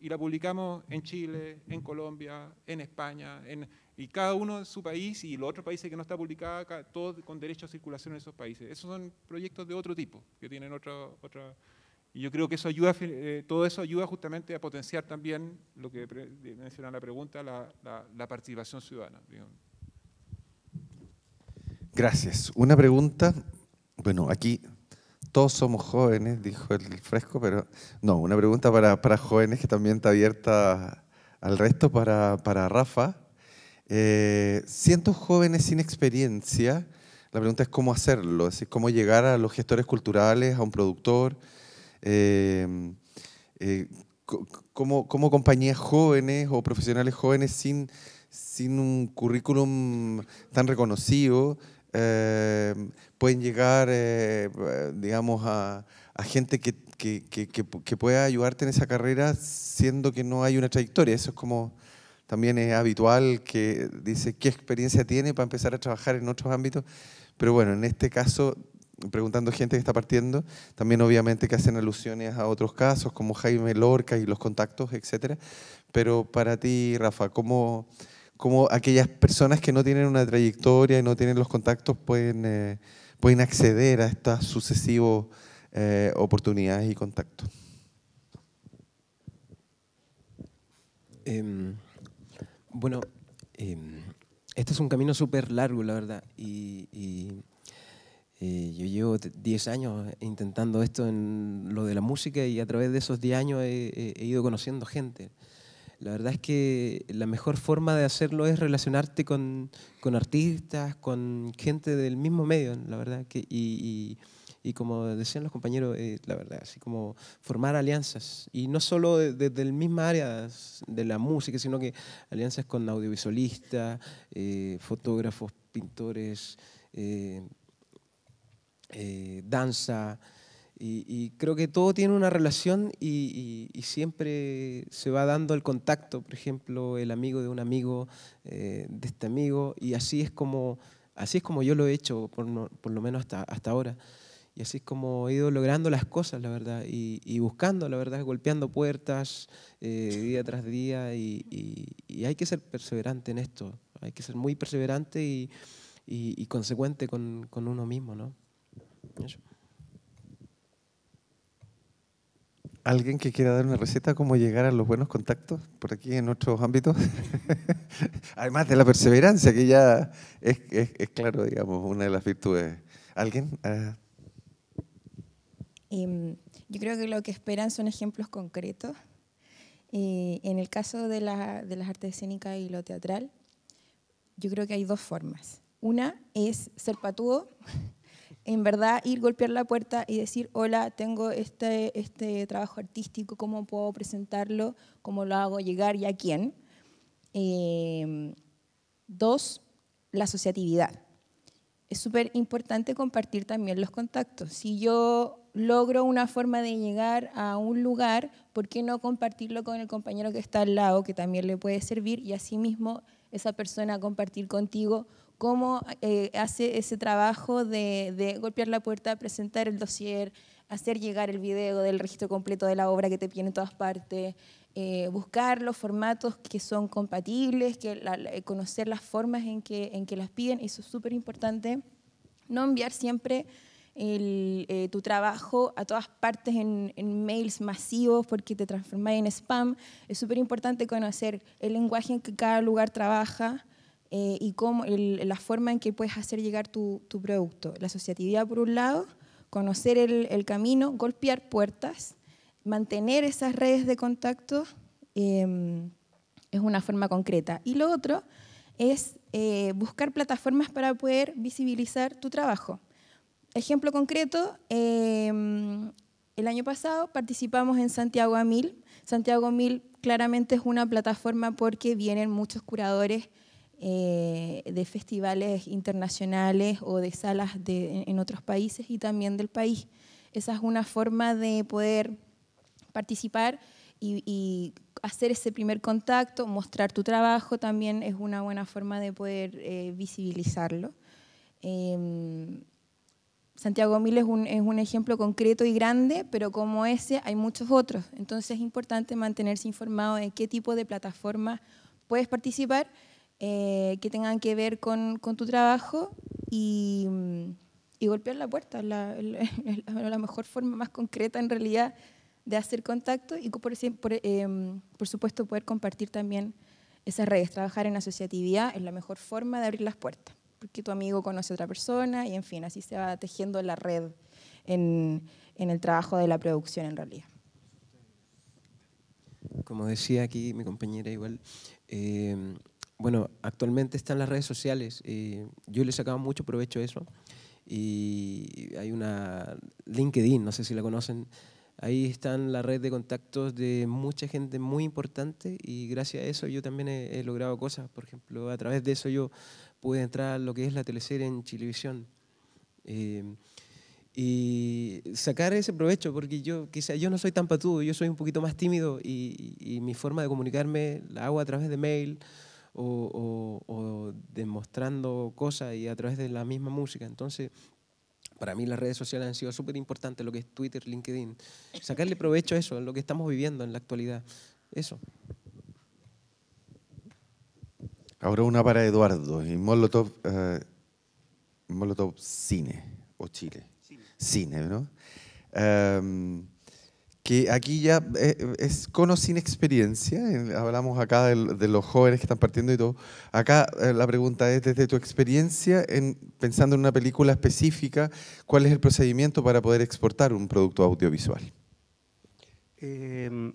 y la publicamos en Chile, en Colombia, en España, en, y cada uno en su país y los otros países que no está publicada, todos con derecho a circulación en esos países. Esos son proyectos de otro tipo, que tienen otra... otra y yo creo que eso ayuda, eh, todo eso ayuda justamente a potenciar también lo que menciona la pregunta, la, participación ciudadana. Gracias. Una pregunta, bueno, aquí todos somos jóvenes, dijo el fresco, pero no, una pregunta para, para jóvenes que también está abierta al resto, para, para Rafa. Eh, jóvenes sin experiencia, la pregunta es cómo hacerlo, es decir, cómo llegar a los gestores culturales, a un productor, Em, eh, cómo compañías jóvenes o profesionales jóvenes sin, sin un currículum tan reconocido em, pueden llegar, eh, digamos, a, a gente que, que, que, que, pueda ayudarte en esa carrera siendo que no hay una trayectoria. Eso es como también es habitual que dice qué experiencia tiene para empezar a trabajar en otros ámbitos. Pero bueno, en este caso preguntando gente que está partiendo, también obviamente que hacen alusiones a otros casos como Jaime Lorca y los contactos, etcétera. Pero para ti, Rafa, ¿cómo, cómo aquellas personas que no tienen una trayectoria y no tienen los contactos pueden, eh, pueden acceder a estas sucesivas eh, oportunidades y contactos? Em, bueno, em, este es un camino súper largo, la verdad, y eh, yo llevo 10 años intentando esto en lo de la música y a través de esos 10 años he, ido conociendo gente. La verdad es que la mejor forma de hacerlo es relacionarte con, con artistas, con gente del mismo medio, la verdad. Que, y, y, como decían los compañeros, eh, la verdad, así como formar alianzas, y no solo desde el mismo área de la música, sino que alianzas con audiovisualistas, eh, fotógrafos, pintores, eh, danza, y, creo que todo tiene una relación y, siempre se va dando el contacto, por ejemplo, el amigo de un amigo, eh, de este amigo, y así es como, así es como yo lo he hecho, por, por lo menos hasta, hasta ahora. Y así es como he ido logrando las cosas, la verdad, y, buscando, la verdad, golpeando puertas eh, día tras día, y, hay que ser perseverante en esto, hay que ser muy perseverante y, consecuente con, con uno mismo, ¿no? ¿Alguien que quiera dar una receta cómo llegar a los buenos contactos por aquí en nuestros ámbitos? Además de la perseverancia, que ya es, claro, digamos, una de las virtudes. ¿Alguien? Ah. Em, yo creo que lo que esperan son ejemplos concretos. Eh, en el caso de, de las artes escénicas y lo teatral, yo creo que hay dos formas. Una es ser patudo en verdad ir, golpear la puerta y decir, hola, tengo este, este, trabajo artístico, ¿cómo puedo presentarlo? ¿Cómo lo hago llegar y a quién? Em, dos, la asociatividad. Es súper importante compartir también los contactos. Si yo logro una forma de llegar a un lugar, ¿por qué no compartirlo con el compañero que está al lado, que también le puede servir? Y asimismo, esa persona compartir contigo cómo eh, hace ese trabajo de, golpear la puerta, presentar el dossier, hacer llegar el video del registro completo de la obra que te piden en todas partes, eh, buscar los formatos que son compatibles, que eh, conocer las formas en que, las piden, eso es súper importante. No enviar siempre tu trabajo a todas partes en, en mails masivos porque te transformáis en spam. Es súper importante conocer el lenguaje en que cada lugar trabaja, eh, y la forma en que puedes hacer llegar tu, producto. La asociatividad, por un lado, conocer el, camino, golpear puertas, mantener esas redes de contacto em, es una forma concreta. Y lo otro es eh, buscar plataformas para poder visibilizar tu trabajo. Ejemplo concreto, em, el año pasado participamos en Santiago a Mil. Santiago a Mil claramente es una plataforma porque vienen muchos curadores eh, de festivales internacionales o de salas en, otros países y también del país. Esa es una forma de poder participar y, hacer ese primer contacto, mostrar tu trabajo también es una buena forma de poder eh, visibilizarlo. Em, Santiago Mil es un, es un, ejemplo concreto y grande, pero como ese hay muchos otros. Entonces es importante mantenerse informado de qué tipo de plataformas puedes participar eh, que tengan que ver con, tu trabajo y, golpear la puerta, la, la, mejor forma más concreta en realidad de hacer contacto y por, em, por supuesto poder compartir también esas redes, trabajar en asociatividad es la mejor forma de abrir las puertas, porque tu amigo conoce a otra persona y en fin, así se va tejiendo la red en, el trabajo de la producción en realidad. Como decía aquí mi compañera igual, eh, bueno, actualmente están las redes sociales. y eh, yo le sacaba mucho provecho a eso. Y hay una LinkedIn, no sé si la conocen. Ahí están la red de contactos de mucha gente muy importante y gracias a eso yo también he, logrado cosas. Por ejemplo, a través de eso yo pude entrar a lo que es la teleserie en Chilevisión. Eh, y sacar ese provecho, porque yo quizá yo no soy tan patudo, yo soy un poquito más tímido y mi forma de comunicarme la hago a través de mail, o, demostrando cosas y a través de la misma música. Entonces, para mí las redes sociales han sido súper importantes, lo que es Twitter, LinkedIn. Sacarle provecho a eso, a lo que estamos viviendo en la actualidad. Eso. Ahora una para Eduardo. Y Molotov, eh, Molotov Cine, o Chile. Cine, ¿no? Em, que aquí ya eh, eh, es cono sin experiencia, eh, hablamos acá de, los jóvenes que están partiendo y todo, acá la pregunta es, desde tu experiencia, pensando en una película específica, ¿cuál es el procedimiento para poder exportar un producto audiovisual? Em,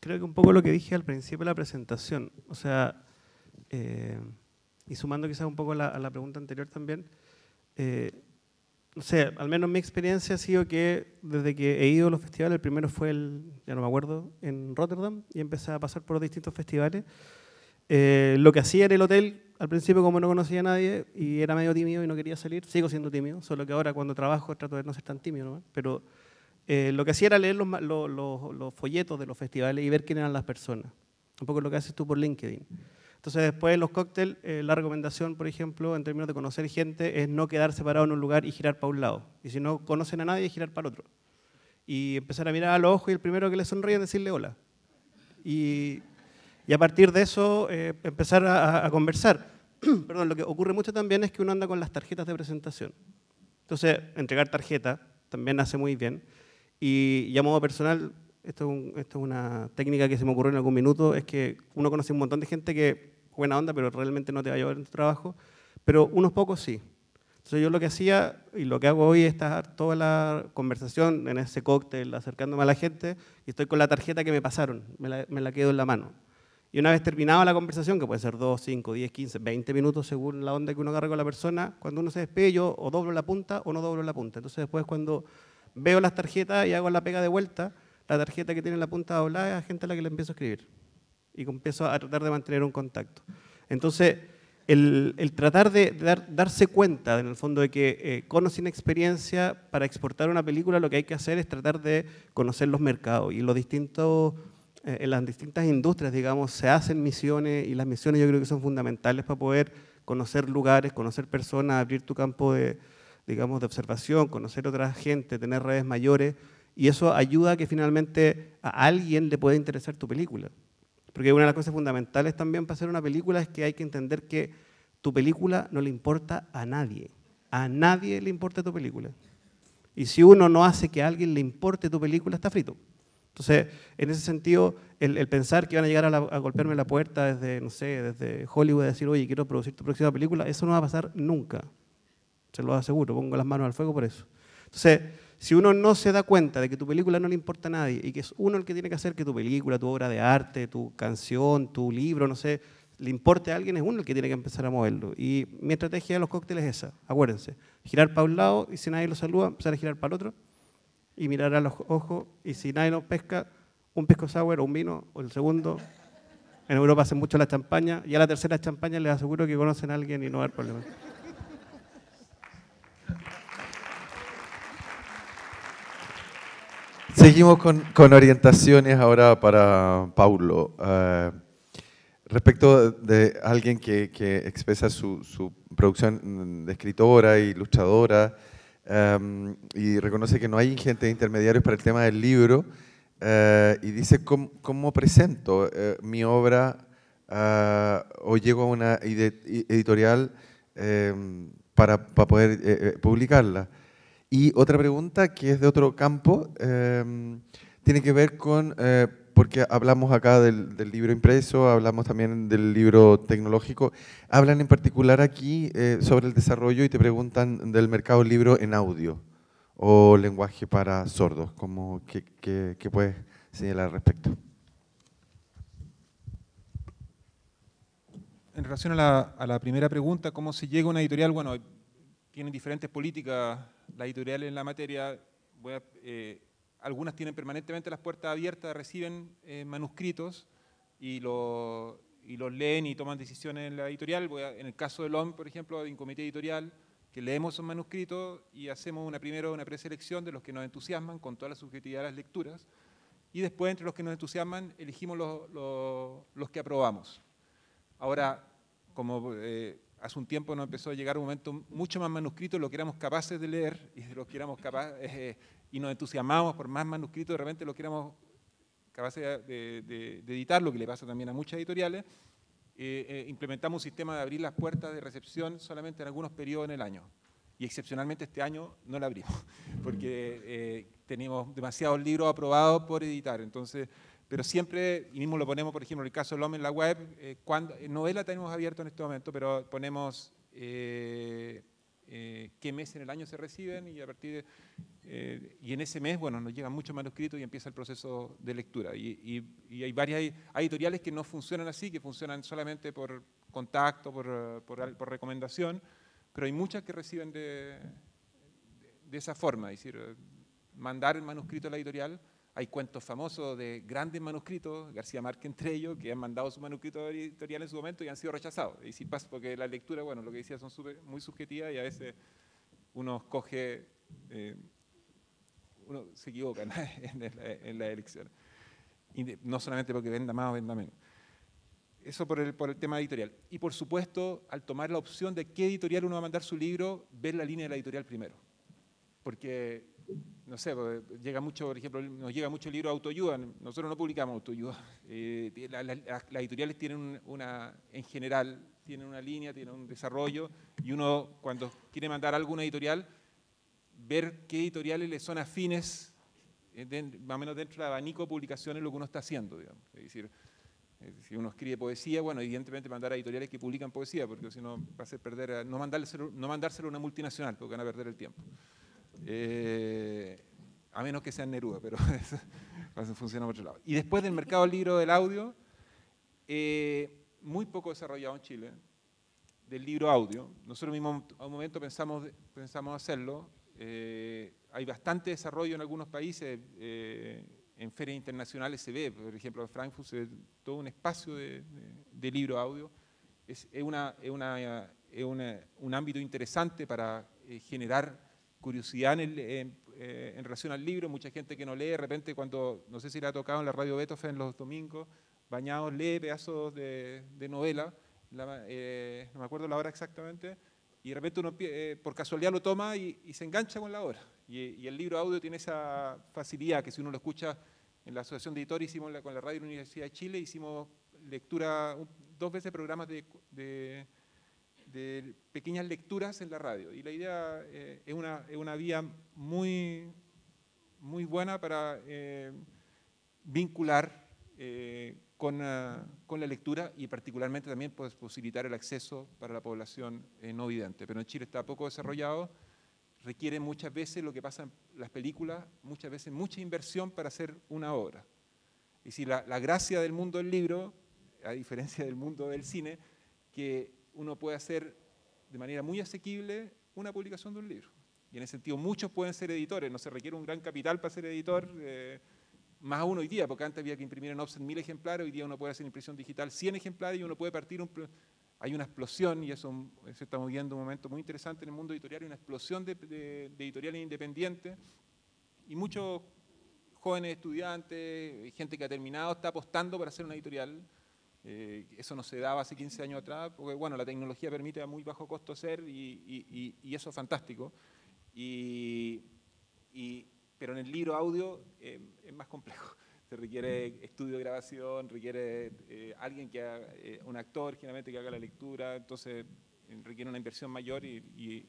creo que un poco lo que dije al principio de la presentación, o sea, y sumando quizás un poco a la pregunta anterior también, sé, al menos mi experiencia ha sido que desde que he ido a los festivales, el primero fue el, ya no me acuerdo, en Rotterdam, y empecé a pasar por los distintos festivales. Eh, lo que hacía en el hotel, al principio como no conocía a nadie y era medio tímido y no quería salir, sigo siendo tímido, solo que ahora cuando trabajo trato de no ser tan tímido, ¿no? pero eh, lo que hacía era leer los, los, folletos de los festivales y ver quién eran las personas. Un poco lo que haces tú por LinkedIn. Entonces después los cócteles, eh, la recomendación, por ejemplo, en términos de conocer gente, es no quedarse separado en un lugar y girar para un lado. Y si no conocen a nadie, girar para otro. Y empezar a mirar a los ojos y el primero que le sonríe decirle hola. Y, a partir de eso eh, empezar a, conversar. Perdón, lo que ocurre mucho también es que uno anda con las tarjetas de presentación. Entonces, entregar tarjeta también hace muy bien. Y, y a modo personal, esto es, una técnica que se me ocurrió en algún minuto, es que uno conoce un montón de gente que buena onda, pero realmente no te va a llevar en tu trabajo, pero unos pocos sí. Entonces yo lo que hacía y lo que hago hoy es estar toda la conversación en ese cóctel, acercándome a la gente, y estoy con la tarjeta que me pasaron, me la, quedo en la mano. Y una vez terminada la conversación, que puede ser 2, 5, 10, 15, 20 minutos según la onda que uno agarre con la persona, cuando uno se despello yo o doblo la punta o no doblo la punta. Entonces después cuando veo las tarjetas y hago la pega de vuelta, la tarjeta que tiene la punta doblada es a gente a la que le empiezo a escribir y empiezo a tratar de mantener un contacto. Entonces, el, tratar de darse cuenta, en el fondo, de que eh, conoce experiencia, para exportar una película lo que hay que hacer es tratar de conocer los mercados y los distintos eh, en las distintas industrias, digamos, se hacen misiones y las misiones yo creo que son fundamentales para poder conocer lugares, conocer personas, abrir tu campo de, digamos, de observación, conocer otra gente, tener redes mayores y eso ayuda a que finalmente a alguien le pueda interesar tu película. Porque una de las cosas fundamentales también para hacer una película es que hay que entender que tu película no le importa a nadie. A nadie le importa tu película. Y si uno no hace que a alguien le importe tu película, está frito. Entonces, en ese sentido, el, pensar que van a llegar a, golpearme la puerta desde, no sé, desde Hollywood, decir, oye, quiero producir tu próxima película, eso no va a pasar nunca. Se lo aseguro, pongo las manos al fuego por eso. Entonces, si uno no se da cuenta de que tu película no le importa a nadie y que es uno el que tiene que hacer que tu película, tu obra de arte, tu canción, tu libro, no sé, le importe a alguien, es uno el que tiene que empezar a moverlo. Y mi estrategia de los cócteles es esa, acuérdense, girar para un lado y si nadie lo saluda, empezar a girar para el otro y mirar a los ojos y si nadie nos pesca, un pisco sour o un vino o el segundo. En Europa hacen mucho la champaña y a la tercera champaña les aseguro que conocen a alguien y no hay problema. Seguimos con, con, orientaciones ahora para Paulo. Eh, respecto de alguien que, expresa su, producción de escritora y ilustradora em, y reconoce que no hay de intermediarios para el tema del libro eh, y dice, ¿cómo, presento eh, mi obra o llego a una editorial em, para poder publicarla? Y otra pregunta que es de otro campo, em, tiene que ver con, eh, porque hablamos acá del, libro impreso, hablamos también del libro tecnológico, hablan en particular aquí eh, sobre el desarrollo y te preguntan del mercado libro en audio o lenguaje para sordos, como que, puedes señalar al respecto. en relación a la, a la, primera pregunta, ¿cómo se llega a una editorial? Bueno, tienen diferentes políticas la editorial en la materia, eh, algunas tienen permanentemente las puertas abiertas, reciben eh, manuscritos y, los leen y toman decisiones en la editorial. en el caso del LOM, por ejemplo, en comité editorial que leemos un manuscritos y hacemos una primero una preselección de los que nos entusiasman con toda la subjetividad de las lecturas y después entre los que nos entusiasman elegimos los, que aprobamos. Ahora, como eh, hace un tiempo nos empezó a llegar un momento mucho más manuscrito lo que éramos capaces de leer y lo que éramos capaces, eh, eh, y nos entusiasmamos por más manuscritos, de repente lo que éramos capaces de, editar, lo que le pasa también a muchas editoriales. Eh, implementamos un sistema de abrir las puertas de recepción solamente en algunos periodos en el año. Y excepcionalmente este año no la abrimos, porque tenemos demasiados libros aprobados por editar. Entonces, pero siempre, y mismo lo ponemos, por ejemplo, en el caso del hombre en la web, eh, cuando, eh, novela tenemos abierto en este momento, pero ponemos eh, qué mes en el año se reciben y a partir y en ese mes, bueno, nos llegan muchos manuscritos y empieza el proceso de lectura. Y, hay varias editoriales que no funcionan así, que funcionan solamente por contacto, por, recomendación, pero hay muchas que reciben de, de esa forma, es decir, mandar el manuscrito a la editorial hay cuentos famosos de grandes manuscritos, García Márquez entre ellos, que han mandado su manuscrito editorial en su momento y han sido rechazados. Y si pasa, porque la lectura, bueno, lo que decía, son muy subjetivas y a veces uno coge, eh, uno se equivoca en, la, elección. Y no solamente porque venda más o venda menos. Eso por el, por el tema editorial. Y por supuesto, al tomar la opción de qué editorial uno va a mandar su libro, ver la línea de la editorial primero. Porque no sé, llega mucho, por ejemplo, nos llega mucho el libro de autoayuda, nosotros no publicamos autoayuda, eh, las editoriales tienen una, en general, tienen una línea, tienen un desarrollo, y uno cuando quiere mandar alguna editorial, ver qué editoriales le son afines, eh, más o menos dentro del abanico de publicaciones, lo que uno está haciendo, Es decir, eh, si uno escribe poesía, bueno, evidentemente mandar a editoriales que publican poesía, porque si no va a ser perder, no, no mandárselo a una multinacional, porque van a perder el tiempo. Eh, a menos que en Neruda, pero eso funciona por otro lado. Y después del mercado libro del audio, eh, muy poco desarrollado en Chile, del libro audio. Nosotros mismos a un momento pensamos, pensamos hacerlo. Eh, hay bastante desarrollo en algunos países, en ferias internacionales se ve, por ejemplo, en Frankfurt se ve todo un espacio de, libro audio. Es, una, es, una, es un ámbito interesante para generar curiosidad eh, en, relación al libro, mucha gente que no lee, de repente cuando, no sé si le ha tocado en la radio Beethoven los domingos, Bañados lee pedazos de, novela, eh, no me acuerdo la hora exactamente, y de repente uno eh, por casualidad lo toma y, se engancha con la hora. Y, el libro audio tiene esa facilidad que si uno lo escucha en la Asociación de Editores, hicimos con la Radio de la Universidad de Chile, hicimos lectura dos veces programas de de pequeñas lecturas en la radio. Y la idea eh, es, una, vía muy, muy buena para eh, vincular eh, ah, con, la lectura y particularmente también pues, posibilitar el acceso para la población no vidente. Pero en Chile está poco desarrollado, requiere muchas veces lo que pasa en las películas, muchas veces mucha inversión para hacer una obra. Y si la, la gracia del mundo del libro, a diferencia del mundo del cine, que uno puede hacer de manera muy asequible una publicación de un libro. Y en ese sentido muchos pueden ser editores, no se requiere un gran capital para ser editor, eh, más uno hoy día, porque antes había que imprimir en offset mil ejemplares, hoy día uno puede hacer impresión digital 100 ejemplares y uno puede partir, un, hay una explosión, y eso estamos está un momento muy interesante en el mundo editorial, una explosión de, editorial de editoriales independientes, y muchos jóvenes estudiantes, gente que ha terminado, está apostando para hacer una editorial, eh, eso no se daba hace 15 años atrás, porque bueno, la tecnología permite a muy bajo costo hacer y, eso es fantástico. pero en el libro audio eh, es más complejo. Se requiere estudio de grabación, requiere eh, alguien que un actor generalmente que haga la lectura, entonces requiere una inversión mayor y,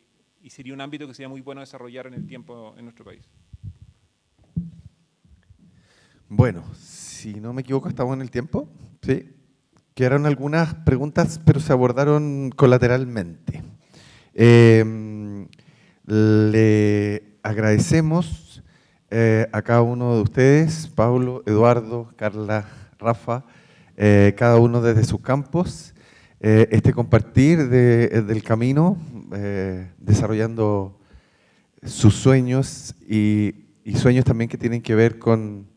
sería un ámbito que sería muy bueno desarrollar en el tiempo en nuestro país. Bueno, si no me equivoco, estamos en el tiempo. Sí. Quedaron algunas preguntas, pero se abordaron colateralmente. Em, le agradecemos eh, a cada uno de ustedes, Pablo, Eduardo, Carla, Rafa, eh, cada uno desde sus campos, eh, este compartir del camino, desarrollando sus sueños y sueños también que tienen que ver con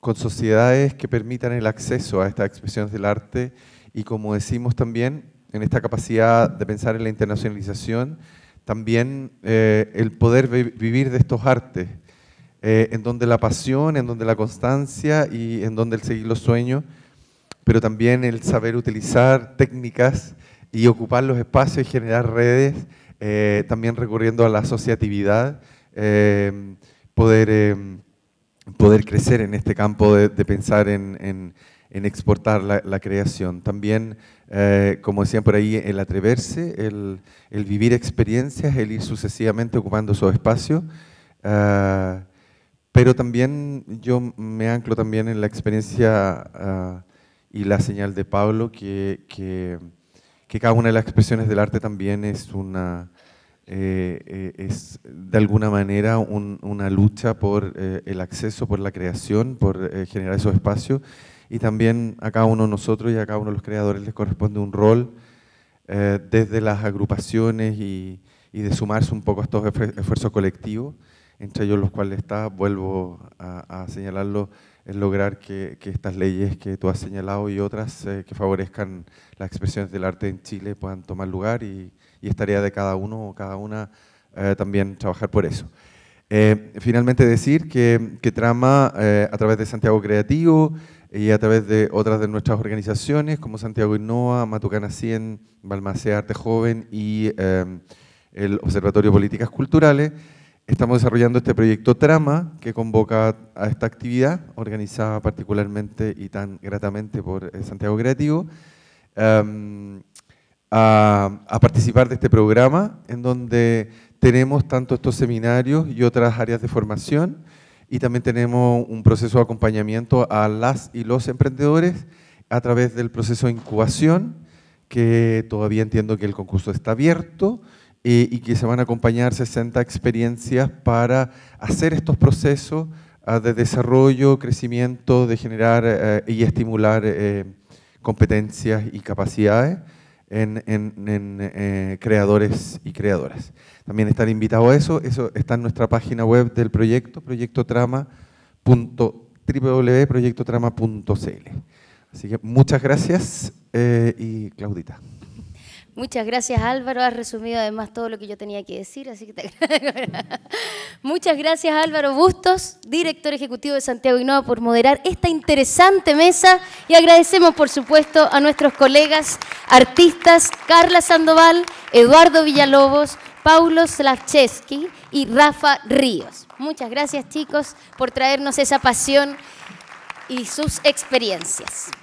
con sociedades que permitan el acceso a estas expresiones del arte y como decimos también, en esta capacidad de pensar en la internacionalización, también eh, el poder vivir de estos artes, eh, en donde la pasión, en donde la constancia y en donde el seguir los sueños, pero también el saber utilizar técnicas y ocupar los espacios y generar redes, eh, también recurriendo a la asociatividad, poder em, poder crecer en este campo de, pensar en, en, exportar la, creación. También, eh, como decían por ahí, el atreverse, el, vivir experiencias, el ir sucesivamente ocupando su espacio. Ah, pero también yo me anclo también en la experiencia ah, y la señal de Pablo, que, que, que, cada una de las expresiones del arte también es una, eh, eh, es de alguna manera una lucha por eh, el acceso, por la creación, por generar esos espacios. Y también a cada uno de nosotros y a cada uno de los creadores les corresponde un rol desde las agrupaciones y, de sumarse un poco a estos esfuerzos colectivos, entre ellos los cuales está, vuelvo a, señalarlo, es lograr que, que, estas leyes que tú has señalado y otras que favorezcan las expresiones del arte en Chile puedan tomar lugar y, y es tarea de cada uno o cada una eh, también trabajar por eso. Eh, finalmente decir que, Trama, eh, a través de Santiago Creativo y a través de otras de nuestras organizaciones, como Santiago Innova, Matucana 100, Balmaceda Arte Joven y el Observatorio Políticas Culturales, estamos desarrollando este proyecto Trama, que convoca a esta actividad, organizada particularmente y tan gratamente por Santiago Creativo. Em, a, participar de este programa en donde tenemos tanto estos seminarios y otras áreas de formación y también tenemos un proceso de acompañamiento a las y los emprendedores a través del proceso de incubación, que todavía entiendo que el concurso está abierto eh, y que se van a acompañar 60 experiencias para hacer estos procesos ah, de desarrollo, crecimiento, de generar eh, y estimular eh, competencias y capacidades en, eh, creadores y creadoras. También estar invitado a eso, eso está en nuestra página web del proyecto, proyectotrama.cl. Así que muchas gracias eh, y Claudita. Muchas gracias Álvaro, has resumido además todo lo que yo tenía que decir, así que te Muchas gracias Álvaro Bustos, director ejecutivo de Santiago Innova, por moderar esta interesante mesa y agradecemos por supuesto a nuestros colegas artistas Carla Sandoval, Eduardo Villalobos, Paulo Slavchesky y Rafa Ríos. Muchas gracias chicos por traernos esa pasión y sus experiencias.